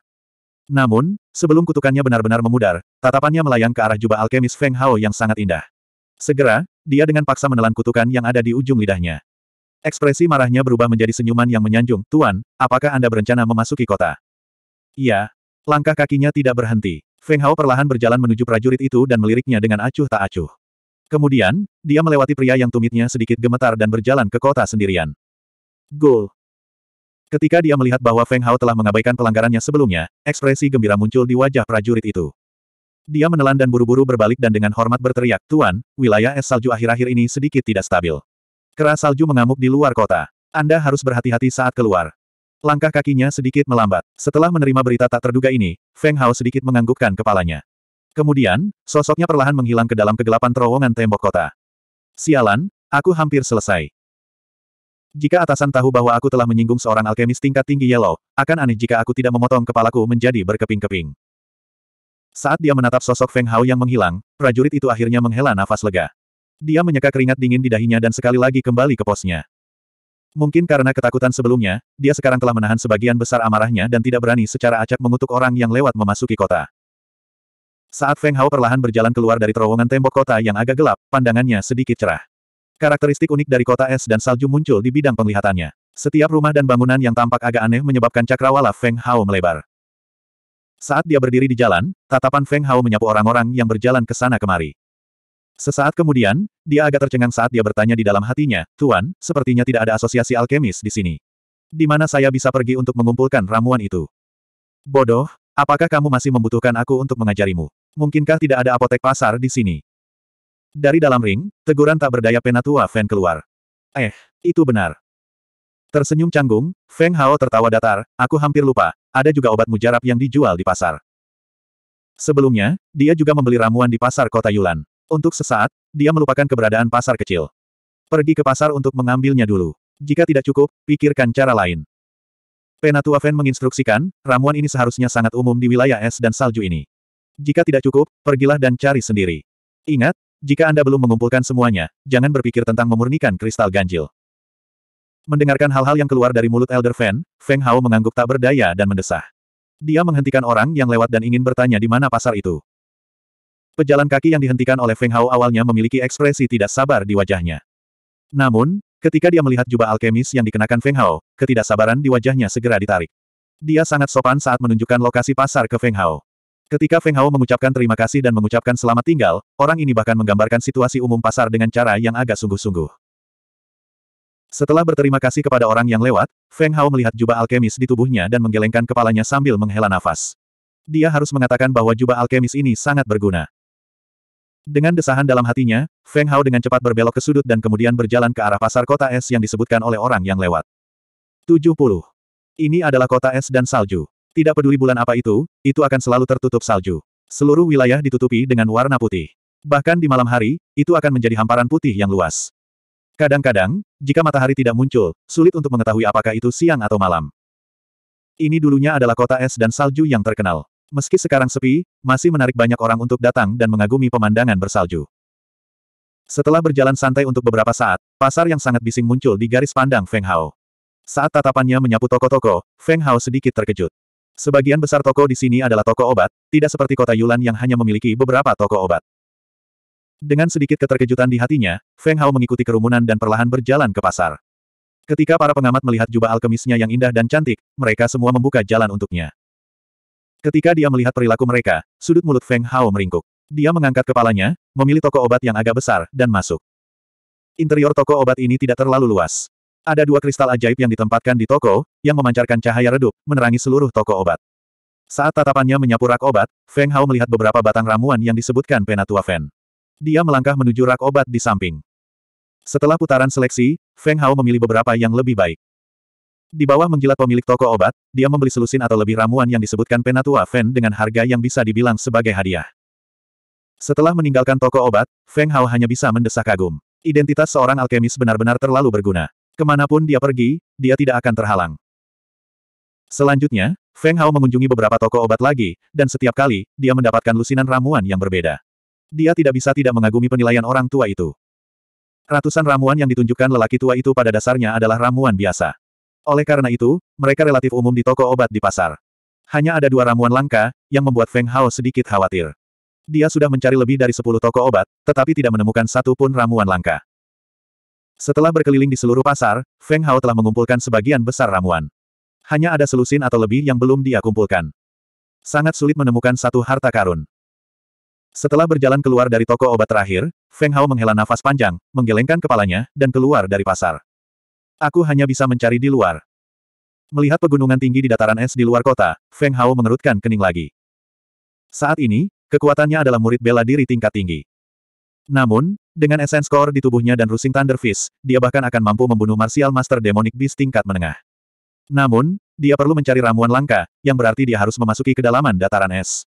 Namun, sebelum kutukannya benar-benar memudar, tatapannya melayang ke arah jubah alkemis Feng Hao yang sangat indah. Segera, dia dengan paksa menelan kutukan yang ada di ujung lidahnya. Ekspresi marahnya berubah menjadi senyuman yang menyanjung, Tuan, apakah Anda berencana memasuki kota? Iya. Langkah kakinya tidak berhenti. Feng Hao perlahan berjalan menuju prajurit itu dan meliriknya dengan acuh tak acuh. Kemudian, dia melewati pria yang tumitnya sedikit gemetar dan berjalan ke kota sendirian. Gol. Ketika dia melihat bahwa Feng Hao telah mengabaikan pelanggarannya sebelumnya, ekspresi gembira muncul di wajah prajurit itu. Dia menelan dan buru-buru berbalik dan dengan hormat berteriak, Tuan, wilayah es salju akhir-akhir ini sedikit tidak stabil. Keras salju mengamuk di luar kota. Anda harus berhati-hati saat keluar. Langkah kakinya sedikit melambat. Setelah menerima berita tak terduga ini, Feng Hao sedikit menganggukkan kepalanya. Kemudian, sosoknya perlahan menghilang ke dalam kegelapan terowongan tembok kota. Sialan, aku hampir selesai. Jika atasan tahu bahwa aku telah menyinggung seorang alkemis tingkat tinggi Yellow, akan aneh jika aku tidak memotong kepalaku menjadi berkeping-keping. Saat dia menatap sosok Feng Hao yang menghilang, prajurit itu akhirnya menghela nafas lega. Dia menyeka keringat dingin di dahinya dan sekali lagi kembali ke posnya. Mungkin karena ketakutan sebelumnya, dia sekarang telah menahan sebagian besar amarahnya dan tidak berani secara acak mengutuk orang yang lewat memasuki kota. Saat Feng Hao perlahan berjalan keluar dari terowongan tembok kota yang agak gelap, pandangannya sedikit cerah. Karakteristik unik dari kota es dan salju muncul di bidang penglihatannya. Setiap rumah dan bangunan yang tampak agak aneh menyebabkan cakrawala Feng Hao melebar. Saat dia berdiri di jalan, tatapan Feng Hao menyapu orang-orang yang berjalan ke sana kemari. Sesaat kemudian, dia agak tercengang saat dia bertanya di dalam hatinya, Tuan, sepertinya tidak ada asosiasi alkemis di sini. Di mana saya bisa pergi untuk mengumpulkan ramuan itu? Bodoh, apakah kamu masih membutuhkan aku untuk mengajarimu? Mungkinkah tidak ada apotek pasar di sini? Dari dalam ring, teguran tak berdaya penatua Feng keluar. Eh, itu benar. Tersenyum canggung, Feng Hao tertawa datar, aku hampir lupa, ada juga obat mujarab yang dijual di pasar. Sebelumnya, dia juga membeli ramuan di pasar kota Yulan. Untuk sesaat, dia melupakan keberadaan pasar kecil. Pergi ke pasar untuk mengambilnya dulu. Jika tidak cukup, pikirkan cara lain. Penatua Feng menginstruksikan, ramuan ini seharusnya sangat umum di wilayah es dan salju ini. Jika tidak cukup, pergilah dan cari sendiri. Ingat, jika Anda belum mengumpulkan semuanya, jangan berpikir tentang memurnikan kristal ganjil. Mendengarkan hal-hal yang keluar dari mulut Elder Fan, Feng Hao mengangguk tak berdaya dan mendesah. Dia menghentikan orang yang lewat dan ingin bertanya di mana pasar itu. Pejalan kaki yang dihentikan oleh Feng Hao awalnya memiliki ekspresi tidak sabar di wajahnya. Namun, ketika dia melihat jubah alkemis yang dikenakan Feng Hao, ketidaksabaran di wajahnya segera ditarik. Dia sangat sopan saat menunjukkan lokasi pasar ke Feng Hao. Ketika Feng Hao mengucapkan terima kasih dan mengucapkan selamat tinggal, orang ini bahkan menggambarkan situasi umum pasar dengan cara yang agak sungguh-sungguh. Setelah berterima kasih kepada orang yang lewat, Feng Hao melihat jubah alkemis di tubuhnya dan menggelengkan kepalanya sambil menghela nafas. Dia harus mengatakan bahwa jubah alkemis ini sangat berguna. Dengan desahan dalam hatinya, Feng Hao dengan cepat berbelok ke sudut dan kemudian berjalan ke arah pasar kota es yang disebutkan oleh orang yang lewat. 70. Ini adalah kota es dan salju. Tidak peduli bulan apa itu, itu akan selalu tertutup salju. Seluruh wilayah ditutupi dengan warna putih. Bahkan di malam hari, itu akan menjadi hamparan putih yang luas. Kadang-kadang, jika matahari tidak muncul, sulit untuk mengetahui apakah itu siang atau malam. Ini dulunya adalah kota es dan salju yang terkenal. Meski sekarang sepi, masih menarik banyak orang untuk datang dan mengagumi pemandangan bersalju. Setelah berjalan santai untuk beberapa saat, pasar yang sangat bising muncul di garis pandang Feng Hao. Saat tatapannya menyapu toko-toko, Feng Hao sedikit terkejut. Sebagian besar toko di sini adalah toko obat, tidak seperti kota Yulan yang hanya memiliki beberapa toko obat. Dengan sedikit keterkejutan di hatinya, Feng Hao mengikuti kerumunan dan perlahan berjalan ke pasar. Ketika para pengamat melihat jubah alkemisnya yang indah dan cantik, mereka semua membuka jalan untuknya. Ketika dia melihat perilaku mereka, sudut mulut Feng Hao meringkuk. Dia mengangkat kepalanya, memilih toko obat yang agak besar, dan masuk. Interior toko obat ini tidak terlalu luas. Ada dua kristal ajaib yang ditempatkan di toko, yang memancarkan cahaya redup, menerangi seluruh toko obat. Saat tatapannya menyapu rak obat, Feng Hao melihat beberapa batang ramuan yang disebutkan Penatua Fen. Dia melangkah menuju rak obat di samping. Setelah putaran seleksi, Feng Hao memilih beberapa yang lebih baik. Di bawah menjilat pemilik toko obat, dia membeli selusin atau lebih ramuan yang disebutkan Penatua Fen dengan harga yang bisa dibilang sebagai hadiah. Setelah meninggalkan toko obat, Feng Hao hanya bisa mendesak kagum. Identitas seorang alkemis benar-benar terlalu berguna. Kemanapun dia pergi, dia tidak akan terhalang. Selanjutnya, Feng Hao mengunjungi beberapa toko obat lagi, dan setiap kali, dia mendapatkan lusinan ramuan yang berbeda. Dia tidak bisa tidak mengagumi penilaian orang tua itu. Ratusan ramuan yang ditunjukkan lelaki tua itu pada dasarnya adalah ramuan biasa. Oleh karena itu, mereka relatif umum di toko obat di pasar. Hanya ada dua ramuan langka, yang membuat Feng Hao sedikit khawatir. Dia sudah mencari lebih dari sepuluh toko obat, tetapi tidak menemukan satu pun ramuan langka. Setelah berkeliling di seluruh pasar, Feng Hao telah mengumpulkan sebagian besar ramuan. Hanya ada selusin atau lebih yang belum dia kumpulkan. Sangat sulit menemukan satu harta karun. Setelah berjalan keluar dari toko obat terakhir, Feng Hao menghela nafas panjang, menggelengkan kepalanya, dan keluar dari pasar. Aku hanya bisa mencari di luar. Melihat pegunungan tinggi di dataran es di luar kota, Feng Hao mengerutkan kening lagi. Saat ini, kekuatannya adalah murid bela diri tingkat tinggi. Namun, dengan Essence Core di tubuhnya dan Rusing Thunder Fist, dia bahkan akan mampu membunuh Martial Master Demonic Beast tingkat menengah. Namun, dia perlu mencari ramuan langka, yang berarti dia harus memasuki kedalaman dataran es.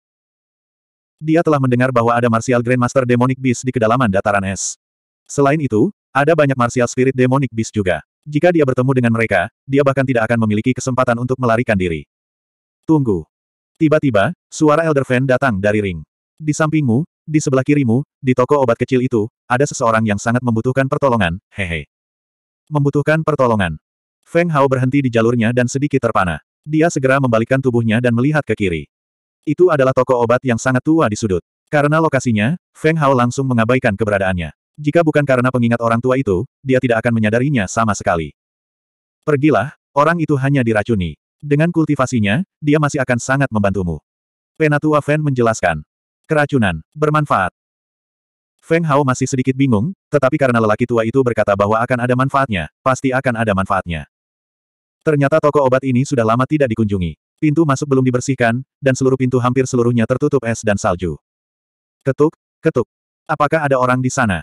Dia telah mendengar bahwa ada Martial Grandmaster Demonic Beast di kedalaman dataran es. Selain itu, ada banyak Martial Spirit Demonic Beast juga. Jika dia bertemu dengan mereka, dia bahkan tidak akan memiliki kesempatan untuk melarikan diri. Tunggu. Tiba-tiba, suara Elder Fan datang dari ring. Di sampingmu, di sebelah kirimu, di toko obat kecil itu, ada seseorang yang sangat membutuhkan pertolongan, hehe. Membutuhkan pertolongan. Feng Hao berhenti di jalurnya dan sedikit terpana. Dia segera membalikkan tubuhnya dan melihat ke kiri. Itu adalah toko obat yang sangat tua di sudut. Karena lokasinya, Feng Hao langsung mengabaikan keberadaannya. Jika bukan karena pengingat orang tua itu, dia tidak akan menyadarinya sama sekali. Pergilah, orang itu hanya diracuni. Dengan kultivasinya, dia masih akan sangat membantumu. Penatua Fan menjelaskan. Keracunan, bermanfaat. Feng Hao masih sedikit bingung, tetapi karena lelaki tua itu berkata bahwa akan ada manfaatnya, pasti akan ada manfaatnya. Ternyata toko obat ini sudah lama tidak dikunjungi. Pintu masuk belum dibersihkan, dan seluruh pintu hampir seluruhnya tertutup es dan salju. Ketuk, ketuk. Apakah ada orang di sana?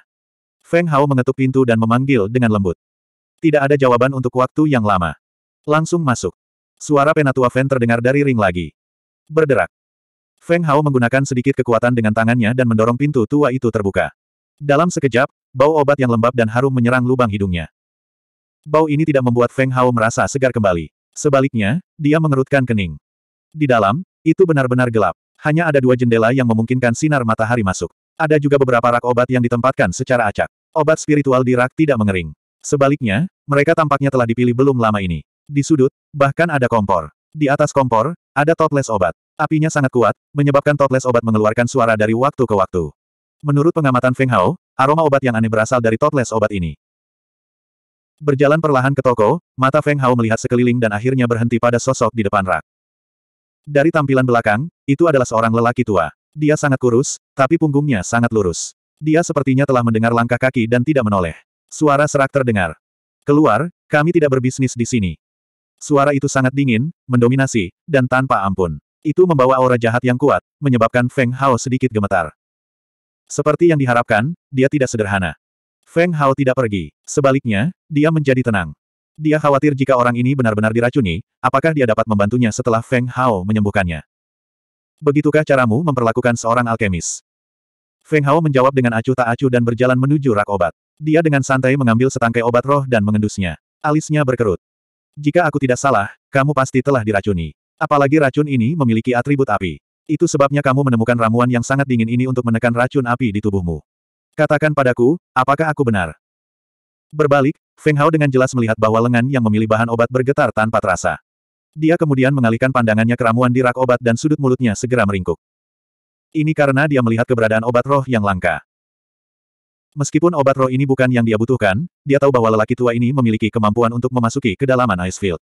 Feng Hao mengetuk pintu dan memanggil dengan lembut. Tidak ada jawaban untuk waktu yang lama. Langsung masuk. Suara penatua Feng terdengar dari ring lagi. Berderak. Feng Hao menggunakan sedikit kekuatan dengan tangannya dan mendorong pintu tua itu terbuka. Dalam sekejap, bau obat yang lembab dan harum menyerang lubang hidungnya. Bau ini tidak membuat Feng Hao merasa segar kembali. Sebaliknya, dia mengerutkan kening. Di dalam, itu benar-benar gelap. Hanya ada dua jendela yang memungkinkan sinar matahari masuk. Ada juga beberapa rak obat yang ditempatkan secara acak. Obat spiritual di rak tidak mengering. Sebaliknya, mereka tampaknya telah dipilih belum lama ini. Di sudut, bahkan ada kompor. Di atas kompor, ada toples obat. Apinya sangat kuat, menyebabkan toples obat mengeluarkan suara dari waktu ke waktu. Menurut pengamatan Feng Hao, aroma obat yang aneh berasal dari toples obat ini. Berjalan perlahan ke toko, mata Feng Hao melihat sekeliling dan akhirnya berhenti pada sosok di depan rak. Dari tampilan belakang, itu adalah seorang lelaki tua. Dia sangat kurus, tapi punggungnya sangat lurus. Dia sepertinya telah mendengar langkah kaki dan tidak menoleh. Suara serak terdengar. Keluar, kami tidak berbisnis di sini. Suara itu sangat dingin, mendominasi, dan tanpa ampun. Itu membawa aura jahat yang kuat, menyebabkan Feng Hao sedikit gemetar. Seperti yang diharapkan, dia tidak sederhana. Feng Hao tidak pergi. Sebaliknya, dia menjadi tenang. Dia khawatir jika orang ini benar-benar diracuni, apakah dia dapat membantunya setelah Feng Hao menyembuhkannya. Begitukah caramu memperlakukan seorang alkemis? Feng Hao menjawab dengan acuh tak acuh dan berjalan menuju rak obat. Dia dengan santai mengambil setangkai obat roh dan mengendusnya. Alisnya berkerut. Jika aku tidak salah, kamu pasti telah diracuni. Apalagi racun ini memiliki atribut api. Itu sebabnya kamu menemukan ramuan yang sangat dingin ini untuk menekan racun api di tubuhmu. Katakan padaku, apakah aku benar? Berbalik, Feng Hao dengan jelas melihat bahwa lengan yang memilih bahan obat bergetar tanpa terasa. Dia kemudian mengalihkan pandangannya ke ramuan di rak obat dan sudut mulutnya segera meringkuk. Ini karena dia melihat keberadaan obat roh yang langka. Meskipun obat roh ini bukan yang dia butuhkan, dia tahu bahwa lelaki tua ini memiliki kemampuan untuk memasuki kedalaman Icefield.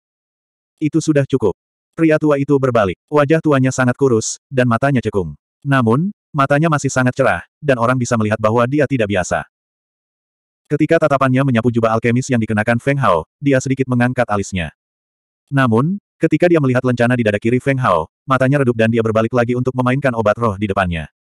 Itu sudah cukup. Pria tua itu berbalik. Wajah tuanya sangat kurus, dan matanya cekung. Namun, matanya masih sangat cerah, dan orang bisa melihat bahwa dia tidak biasa. Ketika tatapannya menyapu jubah alkemis yang dikenakan Feng Hao, dia sedikit mengangkat alisnya. Namun, ketika dia melihat lencana di dada kiri Feng Hao, matanya redup dan dia berbalik lagi untuk memainkan obat roh di depannya.